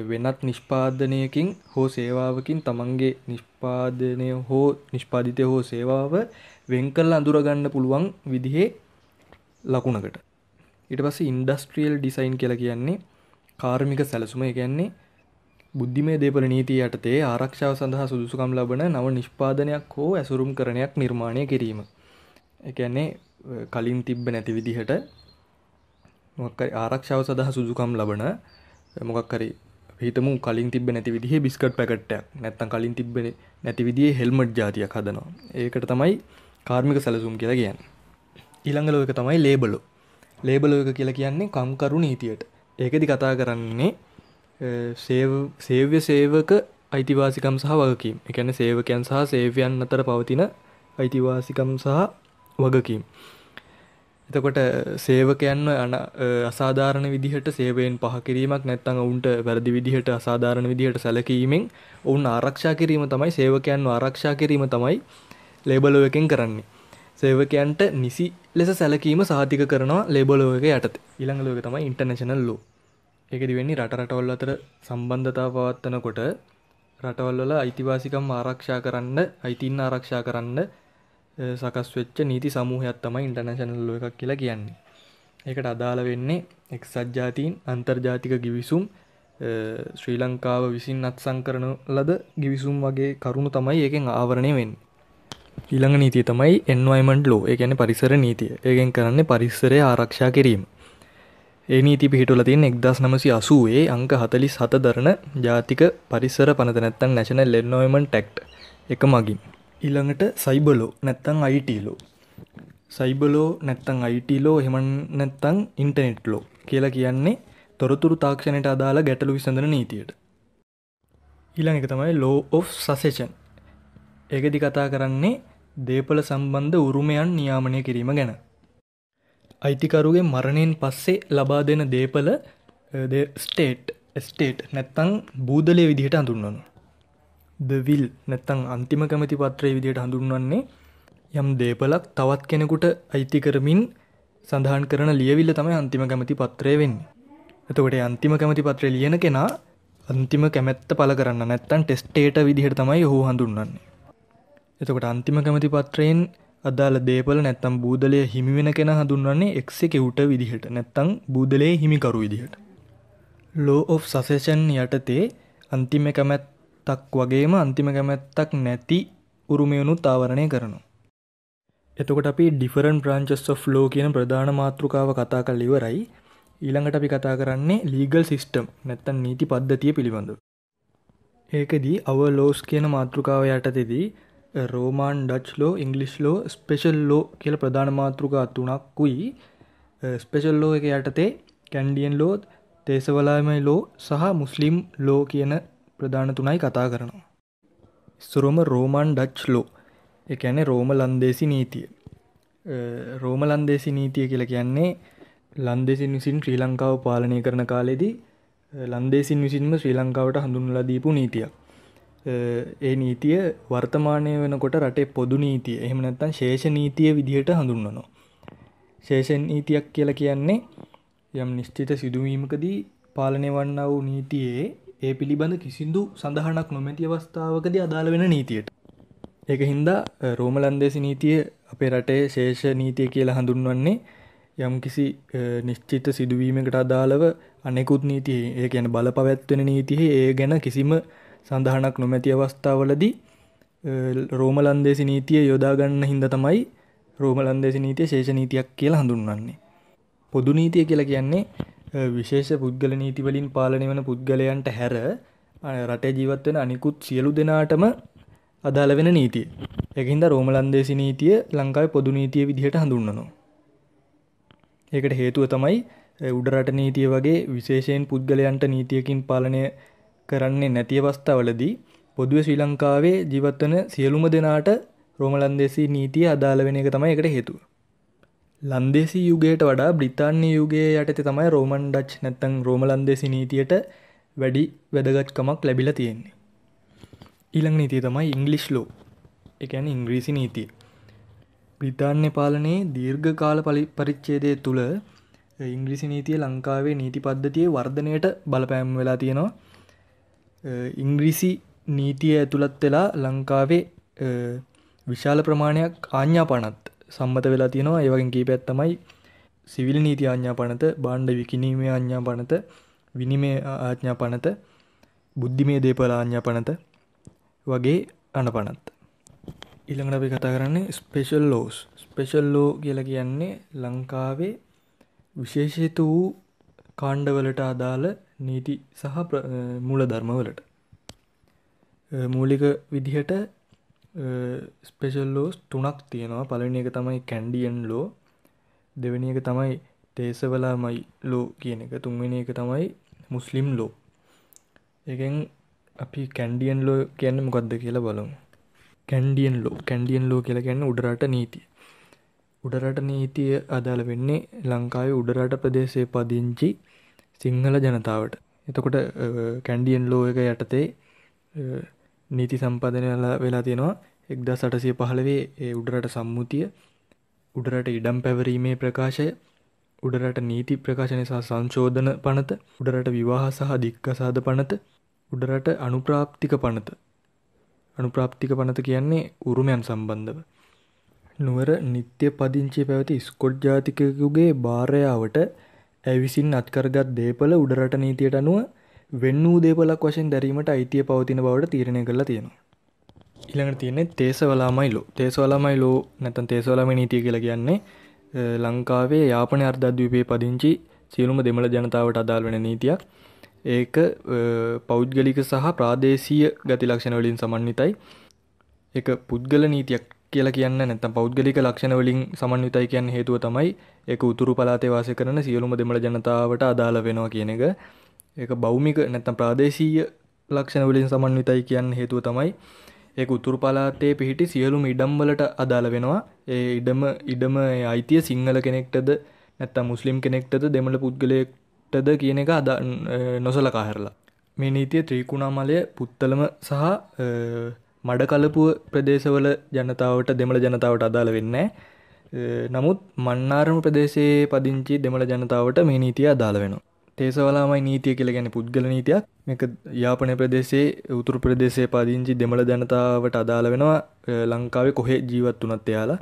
වෙනත් නිෂ්පාදනයකින් හෝ සේවාවකින් තමන්ගේ නිෂ්පාදනය හෝ නිෂ්පාධිතය හෝ සේවාව වෙන්කල් අඳුරගන්න පුළුවන් විදිහේ ලකුණකට ඉට පස්ස ඉන්ඩස්ට්‍රියල් ඩිසයින් කියල කියන්නේ කාර්මික සැලසුම කියන්නේ බුද්ධිමය දේපල නීතිය යටතේ ආරක්ෂාව සඳහා සුදුසුකම් ලබන නව නිෂ්පාදනයක් හෝ ඇසුරුම් කරණයක් නිර්මාණය කිරීම එකන්නේ කලින් තිබ්බ නැති විදිහට ආරක්ෂාව සඳහා සුදුකම් ලබන මොකක්කරි හිතමු කලින් තිබ නැති විදිහ බිස්කට් පැකට්ටක් නැත්තන් කලින් තිබෙන නැති විදිේ හෙල්මට් ජාතියක් හදනවා ඒකට තමයි කාර්මික සැලසුම් කියලා කියන්න ඉළඟලෝක තමයි ලේබලෝ ලේබලෝක කියලා කියන්නේ කම්කරු නීතියට ඒකදි කතා කරන්නේ සේව්‍ය සේවක අයිතිවාසිකම් සහ වගකීම් එකන සේවකයන් සහ සේවයන් අතර පවතින අයිතිවාසිකම් සහ වගකීම් එතකොට සේවකයන්ව අන අසාධාරණ විදිහට සේවයෙන් පහ කිරීමක් නැත්නම් ඔවුන්ට වැරදි විදිහට අසාධාරණ විදිහට සැලකීමෙන් ඔවුන් ආරක්ෂා කිරීම තමයි සේවකයන්ව ආරක්ෂා කිරීම තමයි ලේබලෝ එකෙන් කරන්නේ. සේවකයන්ට නිසි ලෙස සැලකීම සාධික කරනවා ලේබලෝ එක යටතේ. ඊළඟ ලෝකේ තමයි ඉන්ටර්නැෂනල් ලෝ. ඒකෙදි වෙන්නේ රට රටවල් අතර සම්බන්ධතාව පවත්වනකොට රටවල් වල අයිතිවාසිකම් ආරක්ෂා කරන්න, අයිතින් ආරක්ෂා කරන්න සකස් වෙච්ච නීති සමූහයක් තමයි ඉන්ටර්නශනල් එකක් කියලා කියන්නේ. ඒකට අදාළ වෙන්නේ එක්සත් ජාතීන් අන්තර්ජාතික ගිවිසුම් ශ්‍රී ලංකාව විසින් අත්සං කරන ලද ගිවිසුම් වගේ කරුණු තමයි ඒකෙන් ආවරණය වෙන්. ඊළඟ නීතිය තමයි එන්වයිමන්ඩ් ලෝ ඒ කියන්නේ පරිසර නීතිය. ඒකෙන් කරන්නේ පරිසරය ආරක්ෂා කිරීම. ඒ නීති පිහිටවල තියෙන 1980 අංක 47 දරන ජාතික පරිසර පනත නැත්තම් National Environment Act එක මගින්. ඉළඟට සයිබලෝ නැත්තං අයිටලෝ සයිබලෝ නැත්තං අයිටලෝ හෙමන් නැත්තං ඉන්ටනෙට් ලෝ කියලා කියන්නේ තොරතුරු තාක්ෂණයට අදාලා ගැටලු විසඳන නීතියට ඊළඟ එක තමයි ලෝ of සසේෂන් ඒකදි කතා කරන්නේ දේපල සම්බන්ධ උරුමයන් නියාමනය කිරීම ගැන අයිතිකරුගේ මරණයෙන් පස්සේ ලබා දෙන දේපල ස්ටේට් ස්ටේට් නැත්තං බූදලය විදිහට අඳුන්නනවා දවිල් නැත්තං අන්තිම කැමති පත්‍රය විදියට හඳුන්වන්නේ යම් දේපලක් තවත් කෙනෙකුට අයිති කරමින් සඳහන් කරන ලියවිල්ල තමයි අන්තිම කැමති පත්‍රය වෙන්නේ. එතකොට අන්තිම කැමති පත්‍රය ලියන කෙනා අන්තිම කැමැත්ත පල කරන්න නැත්තන් ටෙස්ටේට විදිහට තමයි ඔහු හඳුන්වන්නේ. එතකොට අන්තිම කැමති පත්‍රයෙන් අදාළ දේපල නැත්තම් බූදලය හිමිවෙන කෙන හඳුන්වන්නේ එක්ස කෙවුට විදිහට නැත්තං බූදලේ හිමිකරු විදිහට. ලෝ of සසේෂන් යටතේ අන්තිම කැමැත් කැමැත්තක් වගේම අන්තිම කැමැත්තක් නැති උරුමයනුත් ආවරණය කරනවා. එතකොට අපි ඩිෆරන් ප්‍රාංචස් of ලෝ කියන ප්‍රධාන මාතෘකාව කතා කල් ඉවරයි ඊළඟට අපි කතා කරන්නේ ලීගල් සිිස්ටම් නැත්තන් නීති පද්ධතිය පිළිබඳ. ඒකදී අව ලෝස් කියන මාතෘකාව යටතෙදී Roman Dutch law English law special law කියල ප්‍රධාන මාතෘකාත් වනක් වුයි ස්පේෂල් ලෝ එක යටතේ කැන්ඩියන් ලෝත් තේසවලාමයි ලෝ සහ මුස්ලිම් ලෝ කියන ප්‍රධාන තුනයි කතා කරනවා. ඉස්සරෝම රෝමන් ඩච් ලෝ එකැන රෝම ලන්දේසි නීතිය. රෝම ලන්දේසි නීතිය කියල කියන්නේ ලන්දෙසින් විසින් ශ්‍රී ලංකාව පාලනය කරන කාලෙදී ලන්දේසින් විසින්ම ශ්‍රී ලංකාවට හඳුන්ලා දීපු නීතිය. ඒ නීතිය වර්තමානය වෙනකොට රටේ පොදු නීතිය එහෙම නැත්තන් ශේෂ නීතිය විදිහට හඳුන්වනවා. ශේෂෙන් නීතියක් කියලා කියන්නේ යම් නිශ්චිත සිදුවීමකදී පාලනය වන්න වූ නීතියේ ඒ පිළිබඳ කිසිදු සඳහනක් නොමැති අවස්ථාවකද අදාළ වෙන නීතියට. ඒක හින්දා රෝමලන්දේසි නීතිය අපේ රටේ ශේෂ නීතිය කියලා හඳුන්වන්නේ යම් කිසි නිශ්චිත සිදුවීමකට අදාළව අනෙකුත් නීතිය ඒ ගැන බල පවැත්වෙන නීතිය ඒ ගැන කිසිම සඳහනක් නොමැති අවස්ථාවලදී රෝමලන්දේසි නීතිය යොදාගන්න හින්ද තමයි රෝමලන්දේසි නීතිය ශේෂ නීතියක් කියලා හඳුන්වන්නේ. පොදු නීතිය කියලා කියන්නේ විශේෂ පුද්ගල නීතිවලින් පාලනය වන පුද්ගලයන්ට හැර රටේ ජීවත් වෙන අනිකුත් සියලු දෙනාටම අදාළ වෙන නීතිය. ඒකින්ද රෝමලන්දේසි නීතිය ලංකාවේ පොදු නීතිය විදිහට හඳුන්වනවා. ඒකට හේතුව තමයි උඩරට නීතිය වගේ විශේෂයෙන් පුද්ගලයන්ට නීතියකින් පාලනය කරන්නේ නැති අවස්ථාවලදී පොදුවේ ශ්‍රී ලංකාවේ ජීවත් වෙන සියලුම දෙනාට රෝමලන්දේසි නීතිය අදාළ වෙන එක තමයි ඒකට හේතුව. ලන්දේසි යුගයට වඩා බ්‍රිතාන්‍ය යුගයේ යටතේ තමයි රෝමන් ඩච් නැත්තම් රෝම ලන්දේසි නීතියට වැඩි වැදගත්කමක් ලැබිලා තියෙන්නේ. ඊළඟ නීතිය තමයි ඉංග්ලිෂ් ලෝ. ඒ කියන්නේ ඉංග්‍රීසි නීතිය. බ්‍රිතාන්‍ය පාලනයේ දීර්ඝ කාල පරිච්ඡේදය තුල ඉංග්‍රීසි නීතිය ලංකාවේ නීති පද්ධතියේ වර්ධනයට බලපෑම් වෙලා තියෙනවා. ඉංග්‍රීසි නීතිය ඇතුළත් වෙලා ලංකාවේ විශාල ප්‍රමාණයක් ආඥාපානත් සම්මත වෙලා තියෙනවා ඒවගේ කීපැත් තමයි සිවිල් නීති ආඥා පනත බාණ්ඩ විකිනීමේ අඥා පනත විනිමේ ආඥා පනත බුද්ධිමේ දේපල ආඥා පනත වගේ අන පනත් ඉළඟට අපි කතා කරන්නේ ස්පේෂල් ලෝස් ස්පේෂල් ලෝ කියල කියන්නේ ලංකාවේ විශේෂිත වූ කාණ්ඩවලට අදාළ නීති සහ මුල ධර්මවලට මූලික විදිහට ස්පේෂල් ලෝස් තුනක් තියෙනවා පලවෙනි එක තමයි කැන්ඩියන් ලෝ දෙවෙනි එක තමයි තේසවලාමයි ලෝ කියන එක තුන්වෙනි එක තමයි මුස්ලිම් ලෝ එකෙන් අපි කැන්ඩියන් ලෝ කියන්න මොකක්ද කියලා බලමු කැන්ඩියන් ලෝ කැන්ඩියන් ලෝ කියලා කියන්න උඩරට නීතිය උඩරට නීතිය අදාළ වෙන්නේ ලංකාවේ උඩරට ප්‍රදේශය පදිංචි සිංහල ජනතාවට එතකොට කැන්ඩියන් ලෝ එක යටතේ නීති සම්පාදනය වෙලා තියෙනවා එක්දා සටසය පහළවේ ඒ උඩරට සම්මුතිය උඩරට ඉඩම් පැවරීමේ ප්‍රකාශය උඩරට නීති ප්‍රකාශනය සහ සංශෝධන පනත උඩරට විවාහ සහ දික්කසාද පනත උඩරට අනුප්‍රාප්තික පනත අනුප්‍රාප්තික පනත කියන්නේ උරුමයන් සම්බන්ධව නුවර නිත්‍ය පදිංචි පැවති ස්කොට් ජාතිකයකුගේ භාරයාවට ඇවිසින් අත්කරගත් දේපල උඩරට නීතියට අනුව වෙන් වූ දේපලක් වශයෙන් දැරීමට අයිතිය පවතින බවට තීරණය කරලා තියෙනවා. ඊළඟට තියෙන්නේ තේසවලාමයි ලෝ. තේසවලාමයි ලෝ නැත්නම් තේසවලාමයි නීතිය කියලා කියන්නේ ලංකාවේ යාපන අර්ධද්වීපයේ පදිංචි සියලුම දෙමළ ජනතාවට අදාළ වෙන නීතියක්. ඒක පෞද්ගලික සහ ප්‍රාදේශීය ගති ලක්ෂණ වලින් සමන්විතයි. ඒක පුද්ගල නීතියක් කියලා කියන්න නැත්නම් පෞද්ගලික ලක්ෂණ වලින් සමන්විතයි කියන හේතුව තමයි ඒක උතුරු පළාතේ වාසය කරන සියලුම දෙමළ ජනතාවට අදාළ වෙනවා කියන එක. ඒක බෞමික නැත්තම් ප්‍රාදේශීය ලක්ෂණ වලින් සමන්විතයි කියන්න හේතුව තමයි ඒක උතුරු පළාතේ පිහිටි සියලුම ඉඩම් වලට අදාළ වෙනවා. ඒ ඉඩම ඉඩම අයිතිය සිංහල කෙනෙක්ටද නැත්තම් මුස්ලිම් කෙනෙක්ටද දෙමළ පුද්ගලයෙක්ටද කියන එක නොසලකා හැරලා. මේ නීතිය ත්‍රිකුණාමලය පුත්තලම සහ මඩකලපුව ප්‍රදේශවල ජනතාවට දෙමළ ජනතාවට අදාළ වෙන්නේ නමුත් මන්නාරම ප්‍රදේශයේ පදිංචි දෙමළ ජනතාවට මේ නීතිය අදාළ වෙනවා. තේසවලාමයි නීතිය කියල ගැන පුද්ගල නීතියක් මේක යාපන ප්‍රදේශේ උතුරු ප්‍රදේශය පදිංචි දෙමළ ජනතාවට අදාළ වෙනවා ලංකාවේ කොහේ ජීවත් වනත් එයාලා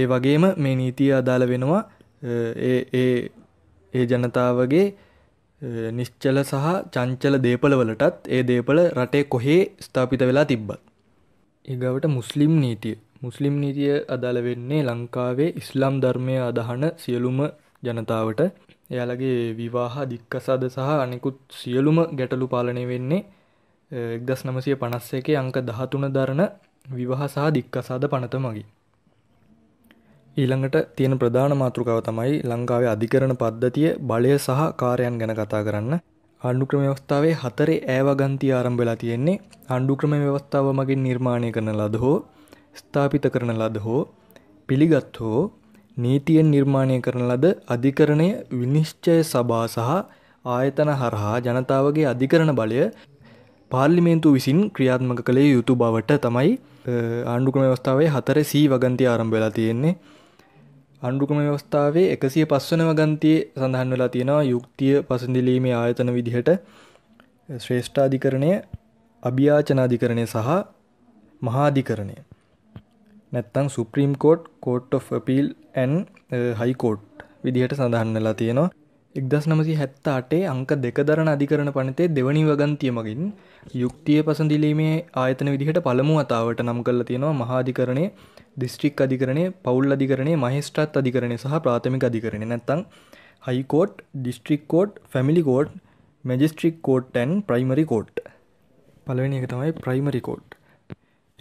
ඒ වගේම මේ නීතිය අදාළ වෙනවා ඒ ඒ ජනතාවගේ නිශ්චල සහ චංචල දේපලවලටත් ඒ දේපල රටේ කොහේ ස්ථාපිත වෙලා තිබ්බත් ඒගවට මුස්ලිම් නීතිය මුස්ලිම් නීතිය අදාළ වෙන්නේ ලංකාවේ ඉස්ලාම් ධර්මය අදහන සියලුම ජනතාවට එයාලගේ විවාහ දික්කසාද සහ අනෙකුත් සියලුම ගැටලු පාලනය වෙන්නේ එක්දස් නමසය පනස්ස එක අංක දහතුන දරණ විවාහ සහ දික්කසාද පනත මගේ. ඊළඟට තියෙන ප්‍රධාන මාතෘකාව තමයි ලංකාවේ අධිකරණ පද්ධතිය බලය සහ කාරයන් ගැන කතා කරන්න අණ්ඩුක්‍රම ව්‍යවස්ථාවේ හතරේ ඈවගන්ති ආරම්භ වෙලා තියෙන්නේ අණ්ඩුක්‍රම ව්‍යවස්ථාව මගින් නිර්මාණය කරන ලද හෝ ස්ථාපිත කරන ලද හෝ පිළිගත් හෝ නීතියෙන් නිර්මාණය කරන ලද අධිකරණය විනිශ්චය සභා සහ ආයතන හරහා ජනතාවගේ අධිකරණ බලය පාර්ලිමේන්තු විසින් ක්‍රියාත්මක කළේ යුතු බවට තමයි ආණ්ඩුක්‍රම ව්‍යවස්ථාවේ හතර සී වගන්තිය ආරම්භ වෙලා තියෙන්නේ අණ්ඩුක්‍රම ව්‍යවස්ථාවේ එකසිය පස්වනව ගන්තිය සඳහන් වෙලා තියෙනවා යුක්තිය පසඳිලීමේ ආයතන විදිහට ශ්‍රේෂ්ඨාධිකරණය අභ්‍යාචනාධිකරණය සහ මහාධිකරණය නැත්තං supreme court court of appeal and high court විදිහට සඳහන් වෙලා තියෙනවා එක්දස් නමසි හැත්ත අටේ අංක දෙක දරන අධිකරන පනතේ දෙවනි වගන්තිය මගින් යුක්තිය පසඳිලීමේ ආයතන විදිහට පළමු අතාවට නම් කරලා තියෙනවා මහාධිකරණය දිස්ත්‍රික් අධිකරණය පවුල් අධිකරණය මහිස්ට්‍රත් අධිකරණය සහ ප්‍රාථමික අධිකරණය නැත්තං high court district court family court magistrate court and primary court පළවෙනි එක තමයි ප්‍රයිමරි කෝට්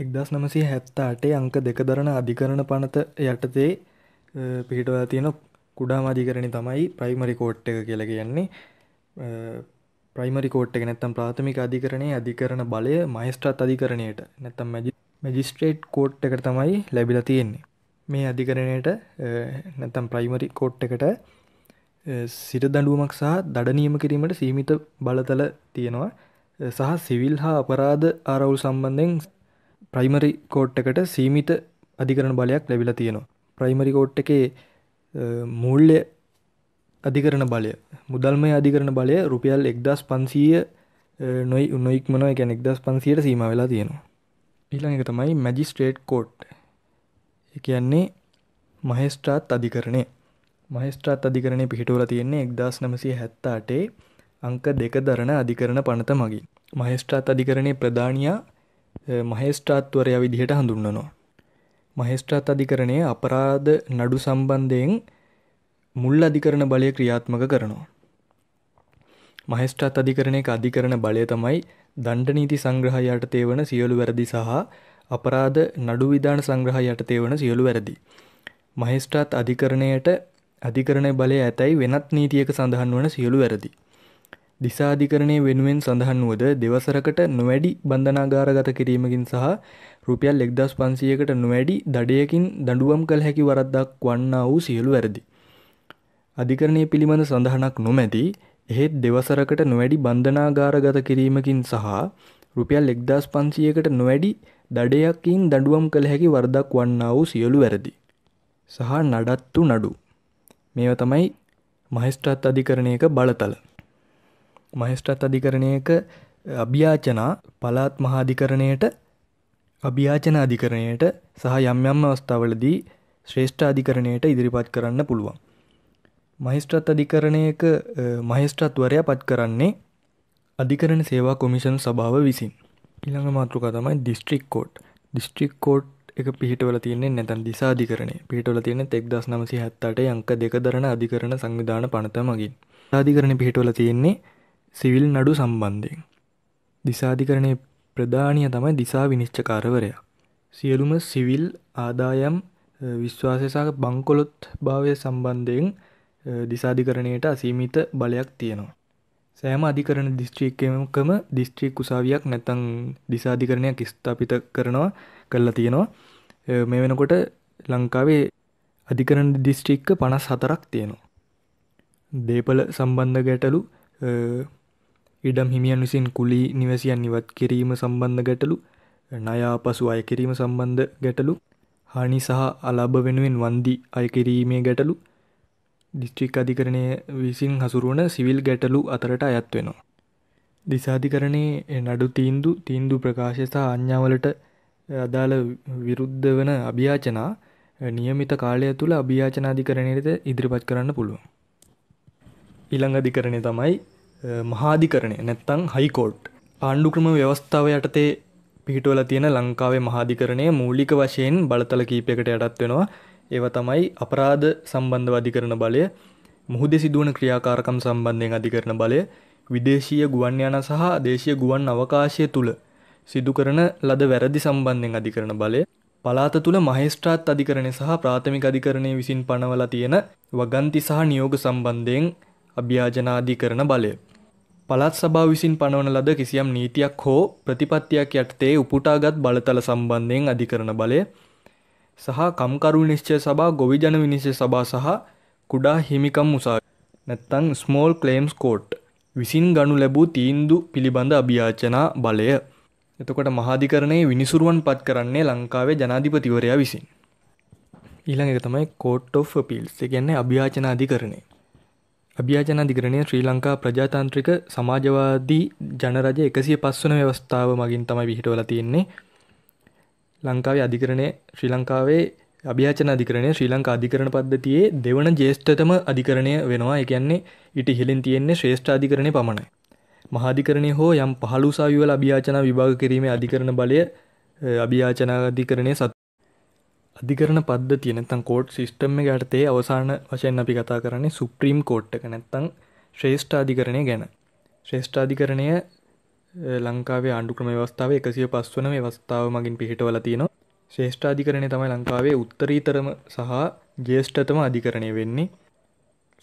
එක්දස් නමසේ හැත්තා අටේ අංක දෙක දරන අධිකරණ පනත යටතේ පිහිටවා තියෙන කුඩාම අධිකරණ තමයි ප්‍රයිමරි කෝට් එක කියල කියන්නේ ප්‍රයිමරි කෝට් එක නැත්තම් ප්‍රාථමික අධිකරණය අධිකරණ බලය මහිස්ත්‍රත් අධිකරණයට නැත්තම් මැජි මැජිස්ට්‍රේට් කෝට් එකට තමයි ලැබිල තියෙන්නේ මේ අධිකරණයට නැත්තම් ප්‍රයිමරි කෝට් එකට සිට දඩුවමක් සහ දඩනියම කිරීමට සීමිත බලතල තියෙනවා සහ සිවිල් හා අපරාධ ආරවුල් සම්බන්ධයෙන් ප්‍රයිමරි කෝට් එකට සීමිත අධිකරණ බලයක් ලැබිලා තියෙනවා. ප්‍රයිමරි කෝට් එකේ මූල්‍ය අධිකරණ බලය මුදල්මය අධිකරණ බලය රුපියල් එක්දස් පන්සීය නොයි උන්නොයික් මනව එකැන එක්දස් පන්සියට සීම වෙලා තියෙනවා. ඊළඟ එක තමයි මැජිස්ට්‍රේට් කෝට් කියන්නේ මහෙස්ට්‍රාත් අධිකරණය මහෙස්ට්‍රාත් අධිකරණය පිහිටවල තියෙන්නේ එක්දස් නමසය හැත්තාටේ අංක දෙක දරණ අධිකරණ පනත මගින්. මහෙස්ට්‍රාත් අධිකරණය ප්‍රධානයා මහේෂ්ඨාත්වරයා විදිහට හඳුන්වනවා. මහේෂ්ඨාත් අධිකරණය අපරාධ නඩු සම්බන්ධයෙන් මුල් අධිකරණ බලය ක්‍රියාත්මක කරනවා. මහේෂ්ඨාත් අධිකරණයක අධිකරණ බලය තමයි දණ්ඩ නීති සංග්‍රහය යටතේ වන සියලු වැරදි සහ අපරාධ නඩු විධාන සංග්‍රහය යටතේ වන සියලු වැරදි. මහේෂ්ඨාත් අධිකරණයට අධිකරණ බලය ඇතැයි වෙනත් නීතියක සඳහන් වන සියලු වැරදි. දිසාධිකරණය වෙනුවෙන් සඳහන් වුවද දෙවසරකට නොවැඩි බන්ධනාගාරගත කිරීමකින් සහ රුපියල් එක්දස් පන්සියකට නොවැඩි දඩයකින් දඩුවම් කළ හැකි වරද්දක් වන්නා වූ සියලු වැරදි. අධිකරණය පිළිබඳ සඳහනක් නොමැති එහෙත් දෙවසරකට නොවැඩි බන්ධනාගාරගත කිරීමකින් සහ රුපියල් එක්දස් පන්සියකට නොවැඩි දඩයකින් දඩුවම් කළ හැකි වරදක් වන්නා වූ සියලු වැරදි. සහ නඩත්තු නඩු. මේව තමයි මහිස්ට්‍රත් අධිකරණයක බලතල. මහෙස්ට්‍රත් අධිකරණයක අභ්‍යාචනා පලාත් මහාධිකරණයට අභ්‍යාචන අධිකරණයට සහ යම් යම් අවස්ථාවලදී ශ්‍රේෂ්ඨ අධිකරණයට ඉදිරිපත් කරන්න පුළුවන්. මහිස්ත්‍රත් අධිකරණයක මහිස්ත්‍රත්වරයා පත් කරන්නේ අධිකරණ සේවා කොමිෂන් සභාව විසින්. ඉළඟ මාතෘකා තමයි දිස්ට්‍රික් කෝට් දිස්ට්‍රික් කෝට් එක පිහිටවල තියන්නේ නැතන් දිසාධිකරණය පිහිටවල තියෙන තෙක්දස් නමසි හැත්තට යංක දෙක දරන අධිකරණ සංවිධාන පනත මගින්. අධිකරණ පිහිටවල තියෙන්නේ සිවිල් නඩු සම්බන්ධයෙන්. දිසාධිකරණය ප්‍රධානය තමයි දිසා විනිශ්චකාරවරයා. සියලුම සිවිල් ආදායම් විශ්වාසයසාක බංකොලොත් භාවය සම්බන්ධයෙන් දිසාධිකරණයට අසීමිත බලයක් තියෙනවා. සෑම අධිකරණ දිස්ත්‍රීක්කමකම දිස්ත්‍රීක් උසාවියක් නැතන් දිසාධිකරණයක් ස්ථාපිත කරනවා කරලා තියෙනවා. මේ වෙනකොට ලංකාවේ අධිකරණ දිස්ත්‍රික්ක පනස් හතරක් තියෙනවා. දේපල සම්බන්ධ ගැටලු ඉඩම් හිමියන් විසින් කුලී නිවැසියන් ඉවත් කිරීම සම්බන්ධ ගැටලු නයා පසු අය කිරීම සම්බන්ධ ගැටලු හනි සහ අලාභ වෙනුවෙන් වන්දි අය කිරීමේ ගැටලු දිස්ත්‍රික් අධිකරණය විසින් හසුරුවන සිවිල් ගැටලු අතරට අයත් වෙනවා. දිසාධිකරණයේ නඩු තීන්දු තීන්දු ප්‍රකාශ සහ අඥාවලට අදාළ විරුද්ධ වන අභ්‍යාචනා නියමිත කාලය තුළ අභ්‍යාචනාධිකරණයට ඉදිරිපත් කරන්න පුළුවන්. ඊළඟ අධිකරණය තමයි මහාධිකරණය නැත්තං හයිකෝට් ආණ්ඩුක්‍රම ව්‍යවස්ථාව යටතේ පිහිටවල තියෙන ලංකාවේ මහාධිකරණය මූලික වශයෙන් බලතල කීපයකට යටත් වෙනවා ඒව තමයි අපරාධ සම්බන්ධව අධිකරණ බලය මුහුද සිදුවන ක්‍රියාකාරකම් සම්බන්ධයෙන් අධිකරණ බලය විදේශීය ගුවන් යාන සහ දේශීය ගුවන් අවකාශය තුළ සිදු කරන ලද වැරදි සම්බන්ධයෙන් අධිකරණ බලය පලාත තුළ මහේස්ත්‍රාත් අධිකරණය සහ ප්‍රාථමික අධිකරණය විසින් පනවලා තියෙන වගන්ති සහ නියෝග සම්බන්ධයෙන් අභ්‍යාජනාධිකරණ බලය පළත් සභාව විසින් පනවන ලද කිසියම් නීතියක් හෝ ප්‍රතිපත්තියක් යටතේ උපුටාගත් බලතල සම්බන්ධයෙන් අධිකරණ බලය සහ කම්කරු නිශ්චය සභා ගොවි ජන විනිශ්චය සභා සහ කුඩා හිමිකම් උසා නැත්තං ස්මෝල් ක්ලේම්ස් කෝට් විසින් ගනු ලැබූ තීන්දු පිළිබඳ අභියාචනා බලය එතකොට මහාධිකරණයේ විනිසුරුවන් පත් කරන්නේ ලංකාවේ ජනාධිපතිවරයා විසින් ඊළඟ එක තමයි කෝට් ඔෆ් පීල්ස් කියන්නේ අභියාචනා අධිකරණය අභ්‍යාජනාධිකරණය ශ්‍රී ලංකා ප්‍රජාතාන්ත්‍රික සමාජවාදී ජනරජ එකසිය පස්වන ව්‍යවස්ථාව මගින් තමයි විහිටවල තියෙන්නේ ලංකාවේ අධිකරණය ශ්‍රී ලංකාවේ අභ්‍යාචන අධිකරණය ශ්‍රී ලංකා අධිකරණ පද්ධතියේ දෙවන ජේෂ්ඨතම අධිකරණය වෙනවා ඒ කියන්නේ ඊට ඉහළින් තියෙන්නේ ශ්‍රේෂ්ඨ අධිකරණය පමණයි මහාධිකරණය හෝ යම් පහළුසා විවල අභ්‍යාචනා විභාග කිරීමේ අධිකරණ බලය අභියාචනා අධිකරණය සතු අධිකරන පද්ධතිය නැත්තම් කෝට් සිිස්ටම් එකයටතේ අවසාන වශයෙන් අපි කතා කරන්නේ සුප්‍රීම් කෝට් එක නැත්තං ශ්‍රේෂ්ඨාධිකරණය ගැන ශ්‍රේෂ්ඨාධිකරණය ලංකාවේ ආණ්ඩු ක්‍රම වස්ථාව එකසිය පස්වන මේ වස්ථාව මගින් පිහිටවල තියෙනවා ශ්‍රේෂ්ඨාධිකරණය තමයි ලංකාවේ උත්තරීතරම සහ ජේෂ්ඨතම අධිකරණය වෙන්නේ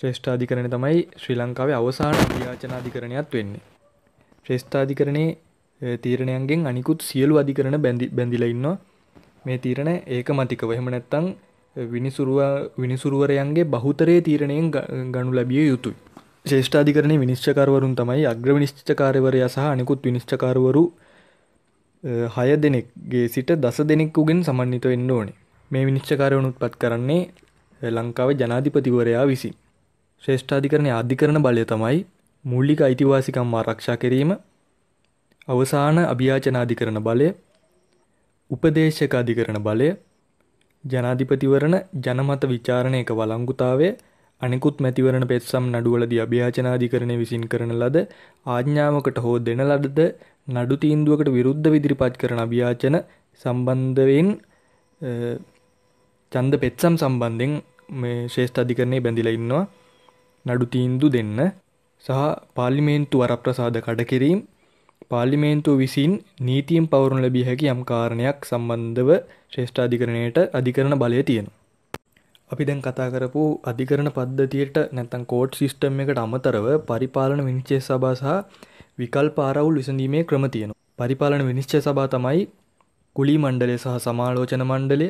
ශ්‍රේෂ්ඨාධිකරණ තමයි ශ්‍රී ලංකාවේ අවසාන අධ්‍යාචනාධිකරණයක් වෙන්නේ ශ්‍රේෂ්ඨාධිකරණයේ තීරණයන්ගෙන් අනිකුත් සියලු අධිකරණ බැඳිලා ඉන්නවා මේ තීරණ ඒක මතිකව එහෙම නැත්තං විනිසුරුව විනිසුරුවරයන්ගේ බහුතරය තීරණයෙන් ගනු ලැබිය යුතුයි. ශේෂ්ඨාධිකරණ විනිශ්චකාරවරුන් තමයි අග්‍ර විනිශ්චකාරවරයා සහ අනිකුත් විනිශ්චකාරවරු හය දෙනෙක්ගේ සිට දස දෙනෙක්කුගෙන් සමන්විත වෙන්න ඕනේ. මේ විනිශ්චකාරවනුත් පත් කරන්නේ ලංකාව ජනාධිපතිවරයා විසින්. ශ්‍රේෂ්ඨාධිකරණය අධිකරණ බලය තමයි මූල්ලික අයිතිවාසිකම් ආරක්ෂා කිරීම අවසාන අභියාචනාධිකරණ බලය උපදේශක අධිකරණ බලය ජනාධිපතිවරණ ජනමත විචාරණයක වලංගුතාවය අනිකුත් මැතිවරණ පෙත්සම් නඩුවලදී අභ්‍යාචනාධිකරණය විසින් කරන ලද ආඥාවකට හෝ දෙන ලදද නඩු තීන්දුවකට විරුද්ධ විදිරිපත් කරන අභ්‍යාචන සම්බන්ධයෙන් ඡන්ද පෙත්සම් සම්බන්ධයෙන් මේ ශ්‍රේෂ්ඨ අධිකරණයේ බැඳිලා ඉන්නවා නඩු තීන්දුව දෙන්න සහ පාර්ලිමේන්තු වරප්‍රසාද කඩ කිරීම පාර්ලිමේන්තුව විසින් නීතියෙන් පවරුණු ලැබිය හැකි යම් කාරණයක් සම්බන්ධව ශ්‍රේෂ්ඨාධිකරණයට අධිකරණ බලය තියෙනවා. අපි දැන් කතා කරපු අධිකරණ පද්ධතියට නැත්තම් කෝට් සිස්ටම් එකට අමතරව පරිපාලන විනිශ්චය සභා සහ විකල්ප ආරවුල් විසඳීමේ ක්‍රම තියෙනවා. පරිපාලන විනිශ්චය සභා තමයි කුලී මණ්ඩලය සහ සමාලෝචන මණ්ඩලය,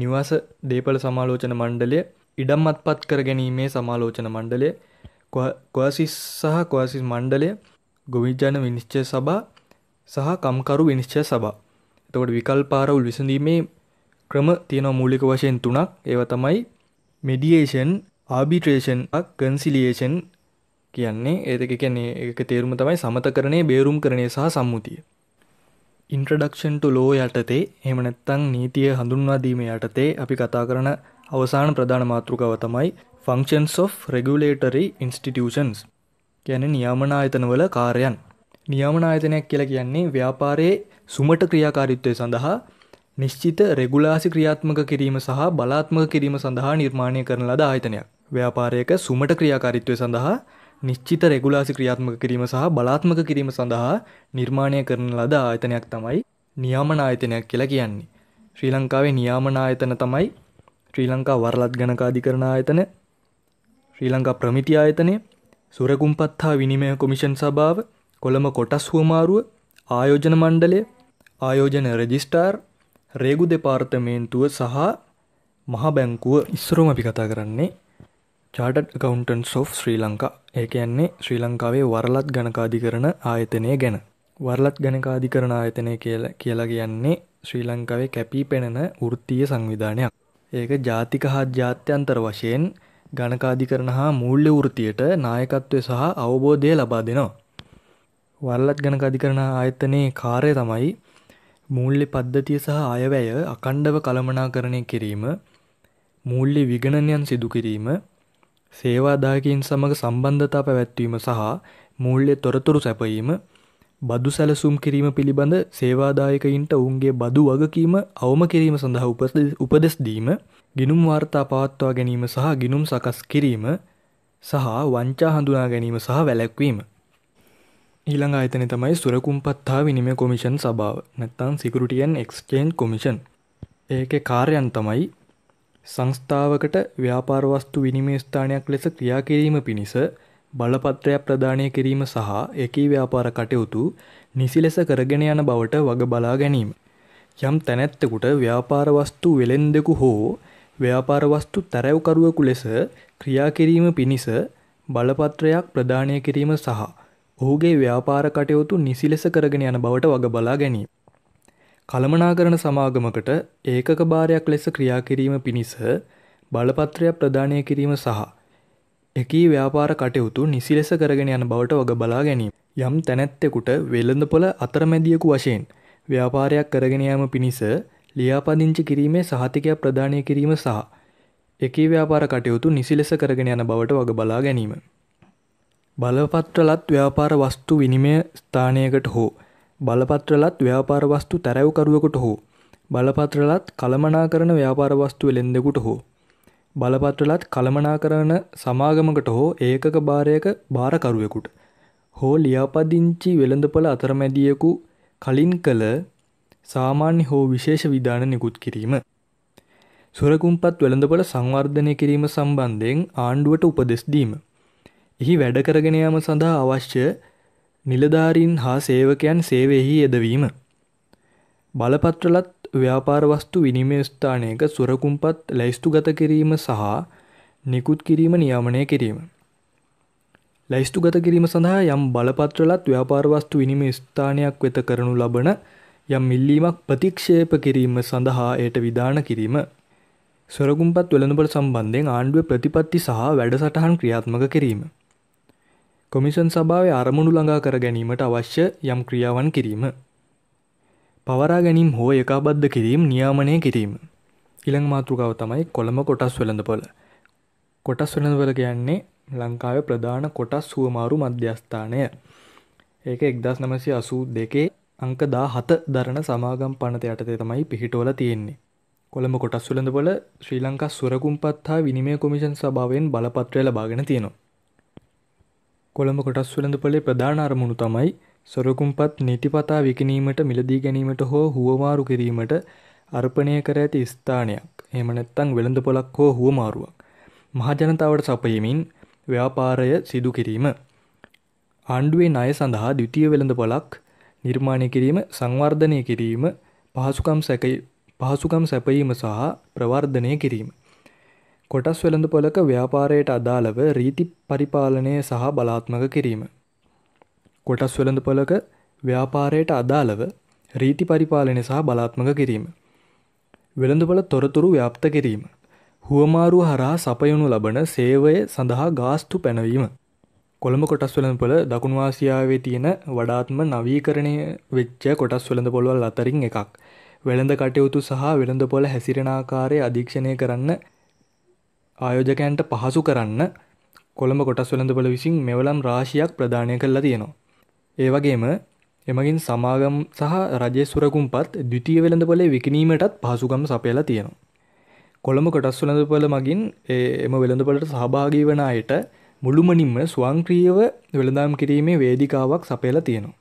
නිවාස දේපල සමාලෝචන මණ්ඩලය, ඉඩම් අත්පත් කර ගැනීමේ සමාලෝචන මණ්ඩලය, කොයසිස් සහ කොයසිස් මණ්ඩලය ගොවිජන විනිශ්චය සභා සහ කම්කරු විනිශ්චය සභා. එතකොට විකල්ප ආරවුල් විසඳීමේ ක්‍රම තියෙනවා මූලික වශයෙන් තුනක්. ඒවා තමයි මෙඩියේෂන්, ආබිට්‍රේෂන්, කන්සිලියේෂන් කියන්නේ ඒ දෙක කියන්නේ ඒක තේරුම තමයි සමතකරණය, බේරුම්කරණය සහ සම්මුතිය. ඉන්ට්‍රඩක්ෂන් ටු ලෝ යටතේ එහෙම නැත්නම් නීතිය හඳුන්වා දීම යටතේ අපි කතා කරන අවසාන ප්‍රධාන මාතෘකාව තමයි functions of regulatory institutions කියන්නේ නියාමන ආයතනවල කාර්යයන්. නියාමන ආයතනයක් කියලා කියන්නේ ව්‍යාපාරයේ සුමට ක්‍රියාකාරීත්වය සඳහා නිශ්චිත රෙගුලාසි ක්‍රියාත්මක කිරීම සහ බලාත්මක කිරීම සඳහා නිර්මාණය කරන ලද ආයතනයක්. ව්‍යාපාරයක සුමට ක්‍රියාකාරීත්වය සඳහා නිශ්චිත රෙගුලාසි ක්‍රියාත්මක කිරීම සහ බලාත්මක කිරීම සඳහා නිර්මාණය කරන ලද ආයතනයක් තමයි නියාමන ආයතනයක් කියලා කියන්නේ. ශ්‍රී ලංකාවේ නියාමන ආයතන තමයි ශ්‍රී ලංකා වරලත් ගණකාධිකරණ ආයතන, ශ්‍රී ලංකා ප්‍රමිති ආයතනය, සුරගුම්පත් හා විනිමය කොමිෂන් සභාව කොළඹ කොටස් හුවමාරුව ආයෝජන මණ්ඩලය ආයෝජන රෙජිස්ටාර් රේගු දෙපාර්තමේන්තුව සහ මහා බැංකුව ඉස්සරෝම අපි කතා කරන්නේ චාටඩ් කවන්ටන් සෝ ශ්‍රී ලංකා ඒක යන්නේ ශ්‍රී ලංකාවේ වරලත් ගණකාදි කරන ආයතනය ගැන වරලත් ගණකාදි කරන ආයතනය කියලා කියන්නේ ශ්‍රී ලංකාවේ කැපී පෙනෙන ෘත්තිය සංවිධානයක් ඒක ජාතික හා ජාත්‍යන්තර වශයෙන් ගණකාධිකරණ හා මූල්‍ය වෘතියට නායකත්වය සහ අවබෝධය ලබා දෙනවා. වරලත් ගණකාධිකරණ ආයතනයේ කාර්ය තමයි මූල්‍ය පද්ධතිය සහ අයවැය අකණ්ඩව කළමනාකරණය කිරීම මූල්‍ය විගණනයන් සිදු කිරීම සේවාදායකයින් සමග සම්බන්ධතා පැවැත්වීම සහ මූල්‍ය තොරතුරු සැපයීම බදු සැලසුම් කිරීම පිළිබඳ සේවාදායකයින්ට ඔවුන්ගේ බදු වගකීම අවම කිරීම සඳහා උපදෙස් දීම ගිනුම් වාර්තා පවත්වා ගැනීම සහ ගිනුම් සකස් කිරීම සහ වංචා හඳුනා ගැනීම සහ වැලැක්වීම. ඊළඟ අයතන තමයි සුරකුම්පත් හා විනිමය කොමිෂන් සභාව නැත්තං සිකරටියන් එක්ස්චේන්් කොමිෂන් ඒක කාර්යන් තමයි සංස්ථාවකට ව්‍යාපාරවස්තු විනිමේ ස්ථානයක් ලෙස ක්‍රියා කිරීම පිණිස බලපත්‍රයක් ප්‍රදානය කිරීම සහ එකී ව්‍යාපාර කටයුතු නිසි ලෙස කරගෙන යන බවට වග බලා ගැනීම. යම් තැනැත්තෙකුට ව්‍යාපාර වස්තු වෙළෙන්දෙකු හෝ ව්‍යාපාර වස්තු තැරැව්කරුවෙකු ලෙස ක්‍රියා කිරීම පිණිස බලපත්‍රයක් ප්‍රදානය කිරීම සහ ඔහුගේ ව්‍යාපාර කටයුතු නිසි ලෙස කරගෙන යන බවට වග බලා ගැනීම. කළමනාකරන සමාගමකට ඒකක භාරයක් ලෙස ක්‍රියා කිරීම පිණිස බලපත්‍රයක් ප්‍රදානය කිරීම සහ එකී ව්‍යාපාර කටයුතු නිසි ලෙස කරගෙන යන බවට වග බලා ගැනීම. යම් තැනැත්තෙකුට වෙළඳපොළ අතරමැදියකු වශයෙන් ව්‍යාපාරයක් කරගෙන යාම පිණිස ලියාපදිංචි කිරීමේ සහතිකයක් ප්‍රදානය කිරීම සහ එකී ව්‍යාපාර කටයුතු නිසි ලෙස කරගෙන යන බවට වග බලා ගැනීම. බලපත්‍රලත් ව්‍යාපාර වස්තු විනිමය ස්ථානයකට හෝ බලපත්‍රලත් ව්‍යාපාර වස්තු තැරැව්කරුවෙකුට හෝ බලපත්‍රලත් කළමනාකරන ව්‍යාපාර වස්තු වෙළෙන්දෙකුට හෝ බලපත්‍රලත් කළමනාකරන සමාගමකට හෝ ඒකක භාරයක භාරකරුවෙකුට හෝ ලියාපදිංචි වෙළඳපොළ අතරමැදියෙකු කලින් කළ සාමාන්‍ය හෝ විශේෂ විධාන නිකුත් කිරීම. සුරකුම්පත් වෙළඳපොළ සංවර්ධනය කිරීම සම්බන්ධයෙන් ආණ්ඩුවට උපදෙස් දීම. එහි වැඩකරගෙන යාම සඳහා අවශ්‍ය නිලධාරීන් හා සේවකයන් සේවයෙහි යෙදවීම. බලපත්‍රලත් ව්‍යාපාරවස්තු විනිමය ස්ථානයක සුරකුම්පත් ලැයිස්තුගත කිරීම සහ නිකුත් කිරීම නියාමනය කිරීම. ලැයිස්තුගත කිරීම සඳහා යම් බලපත්‍රලත් ව්‍යාපාරවස්තු විනිමය ස්ථානයක් වෙත කරනු ලබන යම් ඉල්ලීමක් ප්‍රතික්ෂේප කිරීම සඳහා එයට විධාන කිරීම. සොරගුම්පත් වෙළඳපොළ සම්බන්ධයෙන් ආණ්ඩුවේ ප්‍රතිපත්ති සහ වැඩසටහන් ක්‍රියාත්මක කිරීම. කොමිෂන් සභාවේ අරමුණු ළඟා කර ගැනීමට අවශ්‍ය යම් ක්‍රියාවන් කිරීම පවරා ගැනීම් හෝ ඒකාබද්ධ කිරීම නියාමනය කිරීම. ඉළං මාතෘකාව තමයි කොළඹ කොටස් වෙළඳපොළ. කොටස් වෙළඳපොළ කියන්නේ ලංකාවේ ප්‍රධාන කොටස් සුවමාරු මධ්‍යස්ථානය. ඒක 1982 අංක 17 දරන සමාගම් පනත යටතේ තමයි පිහිටවල තියෙන්නේ. කොළඹ කොටස් වෙළඳපොළ ශ්‍රී ලංකා සුරකුම්පත් හා විනිමය කොමිෂන් සභාවෙන් බලපත්‍රය ලබාගෙන තියෙනවා. කොළඹ කොටස් වෙළඳපොළේ ප්‍රධාන අරමුණු තමයි සොරකුම්පත් නිතිපතා විකිනීමට මිලදී ගැනීමට හෝ හුවමාරු කිරීමට අර්පණය කර ඇති ස්ථානයක්. එහෙම නැත්නම් වෙළඳ පොලක් හෝ හුවමාරුවක්. මහජනතාවට සපයමින් ව්‍යාපාරය සිදු කිරීම. ආණ්ඩුවේ ණය සඳහා ද්විතීය වෙළඳ පොලක් නිර්මාණය කිරීම සංවර්ධනය කිරීම පහසුකම් සැකයි පහසුකම් සැපයීම සහ ප්‍රවර්ධනය කිරීම. කොටස් වෙළඳ පොලක ව්‍යාපාරයට අදාළව රීති පරිපාලනය සහ බලාත්මක කිරීම. කොටස් වෙළඳපොළක ව්‍යාපාරයට අදාළව රීති පරිපාලනය සහ බලාත්මක කිරීම. වෙළඳපොළ තොරතුරු ව්‍යාප්ත කිරීම. හුවමාරුව හරහා සපයනු ලබන සේවය සඳහා ගාස්තු පැනවීම. කොළඹ කොටස් වෙළඳපොළ දකුණු ආසියාවේ තියෙන වඩාත්ම නවීකරණය වෙච්ච කොටස් වෙළඳපොළවල් අතරින් එකක්. වෙළඳ කටයුතු සහ වෙළඳපොළ හැසිරෙන ආකාරය අධීක්ෂණය කරන්න ආයෝජකයන්ට පහසු කරන්න කොළඹ කොටස් වෙළඳපොළ විසින් මෙවලම් රාශියක් ප්‍රදානය කරලා තියෙනවා. ඒ වගේම එමගින් සමාගම් සහ රජයේ සුරකුම්පත් ද්විතීය වෙළඳපොලේ විකිණීමටත් පහසුකම් සපයලා තියෙනවා. කොළඹ කොටස් වෙළඳපොළ මගින් එම වෙළඳපොළට සහභාගී වන අයට මුළුමනින්ම ස්වංක්‍රීයව වෙළඳාම් කිරීමේ වේදිකාවක් සපයලා තියෙනවා.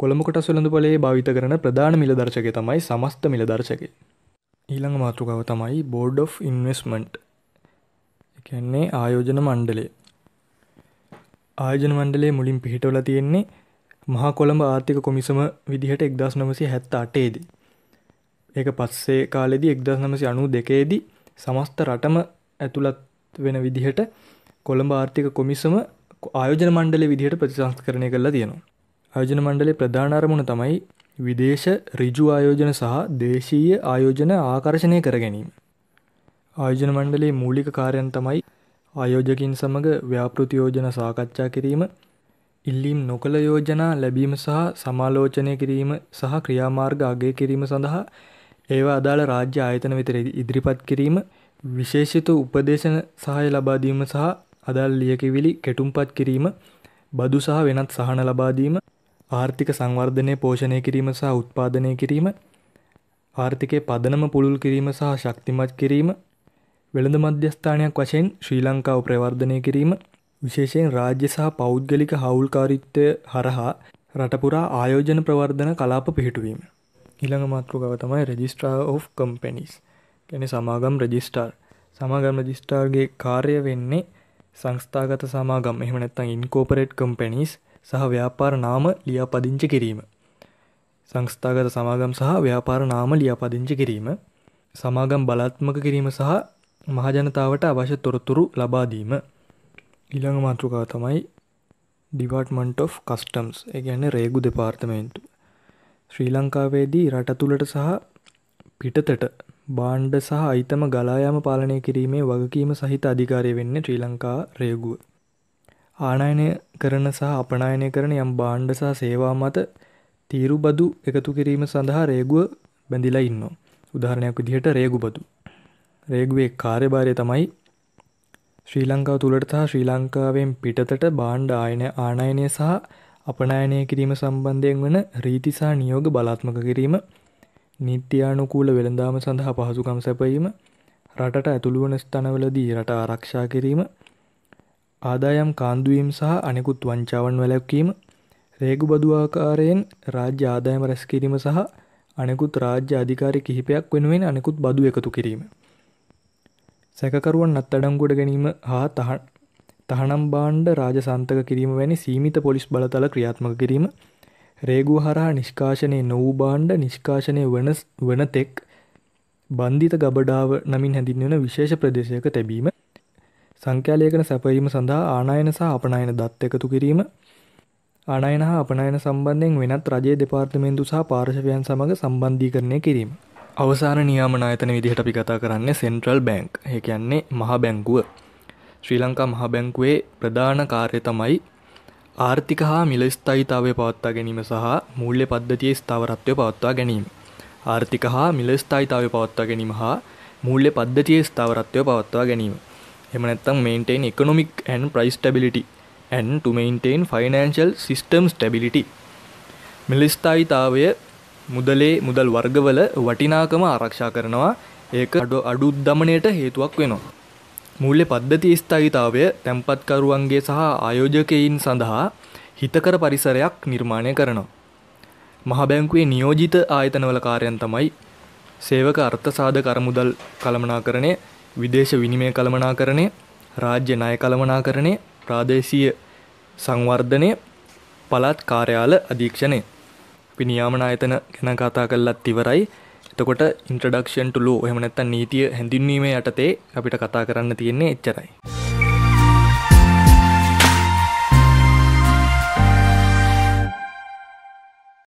කොළඹ කොටස් වෙළඳපොලේ භාවිත කරන ප්‍රධාන මිලදර්ශකය තමයි සමස්ත මිලදර්ශකය. ඊළඟ මාතෘකාව තමයි Board of Investment. ඒ කියන්නේ ආයෝජන මණ්ඩලය. ආයෝජන මණ්ඩලය මුලින් පිහිටවලා තියෙන්නේ මහා කොළඹ ආර්ථික කොමිසම විදිහට 1978 දී. ඒක පස්සේ කාලෙදී 1992 දී සමස්ත රටම ඇතුළත් වෙන විදිහට කොළඹ ආර්ථික කොමිසම ආයෝජන මණ්ඩලය විදිහට ප්‍රතිසංස්කරණය කළා තියෙනවා. ආයෝජන මණ්ඩලේ ප්‍රධාන අරමුණ තමයි විදේශ ඍජු ආයෝජන සහ දේශීය ආයෝජන ආකර්ෂණය කර ගැනීම. ආයෝජන මණ්ඩලයේ මූලික කාර්යයන් තමයි ආයෝජකින් සමග ව්‍යාපෘති යෝජනා සාකච්ඡා කිරීම ඉල්ලීම් නොකළ යෝජනා ලැබීම සහ සමාලෝචනය කිරීම සහ ක්‍රියාමාර්ග අගය කිරීම සඳහා ඒවා අදාළ රාජ්‍ය ආයතන වෙත ඉදිරිපත් කිරීම විශේෂිත උපදේශන සහය ලබා දීම සහ අදාළ ලියකිවිලි කෙටුම්පත් කිරීම බදු සහ වෙනත් සහන ලබා දීම ආර්ථික සංවර්ධනය පෝෂණය කිරීම සහ උත්පාදනය කිරීම ආර්ථිකයේ පදනම පුළුල් කිරීම සහ ශක්තිමත් කිරීම වෙළඳ මධ්‍යස්ථානයක් වශයෙන් ශ්‍රී ලංකාව ප්‍රවර්ධනය කිරීම විශේෂයෙන් රාජ්‍ය සහ පෞද්ගලික හවුල්කාරිත්වය හරහා රටපුරා ආයෝජන ප්‍රවර්ධන කලාප පිහිටුවීම. ඊළඟ මාතෘකාව තමයි රෙජිස්ට්‍රා of companies. කියන්නේ සමාගම් රෙජිස්ට්‍රාර්. සමාගම් රෙජිස්ට්‍රාර්ගේ කාර්ය වෙන්නේ සංස්ථාගත සමාගම් එහෙම නැත්නම් incorporate companies සහ ව්‍යාපාර නාම ලියාපදිංචි කිරීම. සංස්ථාගත සමාගම් සහ ව්‍යාපාර නාම ලියාපදිංචි කිරීම සමාගම් බලාත්මක කිරීම සහ මහජනතාවට අවශ්‍ය තොරතුරු ලබාදීම ඉළඟ මාතෘකා තමයි ඩිවර්ටමන්ට of කස්ටම්ස් ගැන රේගු දෙපාර්තමේන්තු ශ්‍රී ලංකාවේදී රට තුළට සහ පිටතට බාණ්ඩ සහ අයිතම ගලායාම පාලනය කිරීමේ වගකීම සහිත අධිකාරය වෙන්න ශ්‍රී ලංකා රේගුව ආනයනය කරන සහ අපනායනය කරන යම් බාණ්ඩ සහ සේවා මත තීරු බදු එකතු කිරීම සඳහා රේගුව බැඳිලා ඉන්න උදාහරණයක් විදිහට රේගු බදු රේගුවේ කාර්යභාරය තමයි ශ්‍රී ලංකාව තුළට සහ ශ්‍රී ලංකාවෙන් පිටතට බාණ්ඩ ආයන ආනයනය සහ අපනයනය කිරීම සම්බන්ධයෙන් වන රීතිසා නියෝග බලාත්මක කිරීම නිත්‍යානුකූල වෙළඳාම සඳහා පහසුකම් සැපයීම රටට ඇතුළුවන ස්ථනවලදී රට ආරක්ෂා කිරීම ආදායම් කාන්දුවීම් සහ අනෙකුත් වංචාවන් වැලැක්වීම රේගු බදුආකාරයෙන් රාජ්‍ය ආදායම රැස් කිරීම සහ අනෙකුත් රාජ්‍ය අධිකාරි කිහිපයක් වෙනුවෙන් අනෙකුත් බදු එකතු කිරීම සැකකරුවන් අත්අඩංගුවට ගැනීම හා තහනම් බාණ්ඩ රාජසන්තක කිරීම වැනි සීමිත පොලිස් බලතල ක්‍රියාත්මක කිරීම රේගුව හරහා නිෂ්කාශනය නොවූ බාණ්ඩ නිෂ්කාශනය වන තෙක් බන්ධිත ගබඩාව නමින් හැඳින්වෙන විශේෂ ප්‍රදේශයක තැබීම සංඛ්‍යාලේඛන සැපයීම සඳහා ආනයන සහ අපනයන දත් එකතු කිරීම ආනයන හා අපනයන සම්බන්ධයෙන් වෙනත් රජයේ දෙපාර්තමේන්තු සහ පාර්ශවයන් සමග සම්බන්ධීකරණය කිරීම අවසාන නියාමන ආයතන විදිහට අපි කතා කරන්නේ සෙන්ට්‍රල් බැංක්. ඒ කියන්නේ මහා බැංකුව. ශ්‍රී ලංකා මහා බැංකුවේ ප්‍රධාන කාර්යය තමයි ආර්ථික හා මිල ස්ථායිතාවය පවත්වා ගැනීම සහ මූල්‍ය පද්ධතියේ ස්ථාවරත්වය පවත්වා ගැනීම. ආර්ථික හා මිල ස්ථායිතාවය පවත්වා ගැනීම හා මූල්‍ය පද්ධතියේ ස්ථාවරත්වය පවත්වා ගැනීම. එහෙම නැත්නම් maintain economic and price stability and to maintain financial system stability. මිල ස්ථායිතාවය මුදලේ මුදල් වර්ගවල වටිනාකම ආරක්ෂා කරනවා ඒක අඩු අඩුද්දමනයට හේතුවක් වෙනවා. මූල්‍ය පද්ධති ස්ථායිතාවය තැන්පත්කරුවන්ගේ සහ ආයෝජකයින් සඳහා හිතකර පරිසරයක් නිර්මාණය කරනවා. මහබැංකුවේ නියෝජිත ආයතනවල කාර්යන් තමයි සේවක අර්ථසාධ කරමුදල් කළමනාකරණය විදේශ විනිමය කළමනාකරණය රාජ්‍ය ණය කළමනාකරණය ප්‍රාදේශීය සංවර්ධනය පළාත් කාර්යාල අධීක්ෂණය අපි නියාමන ආයතන ගැන කතා කරලත් ඉවරයි. එතකොට ඉන්ට්‍රඩක්ෂන් ටු ලෝ එහෙම නැත්නම් නීතිය හැඳින්වීම යටතේ අපිට කතා කරන්න තියෙන්නේ එච්චරයි.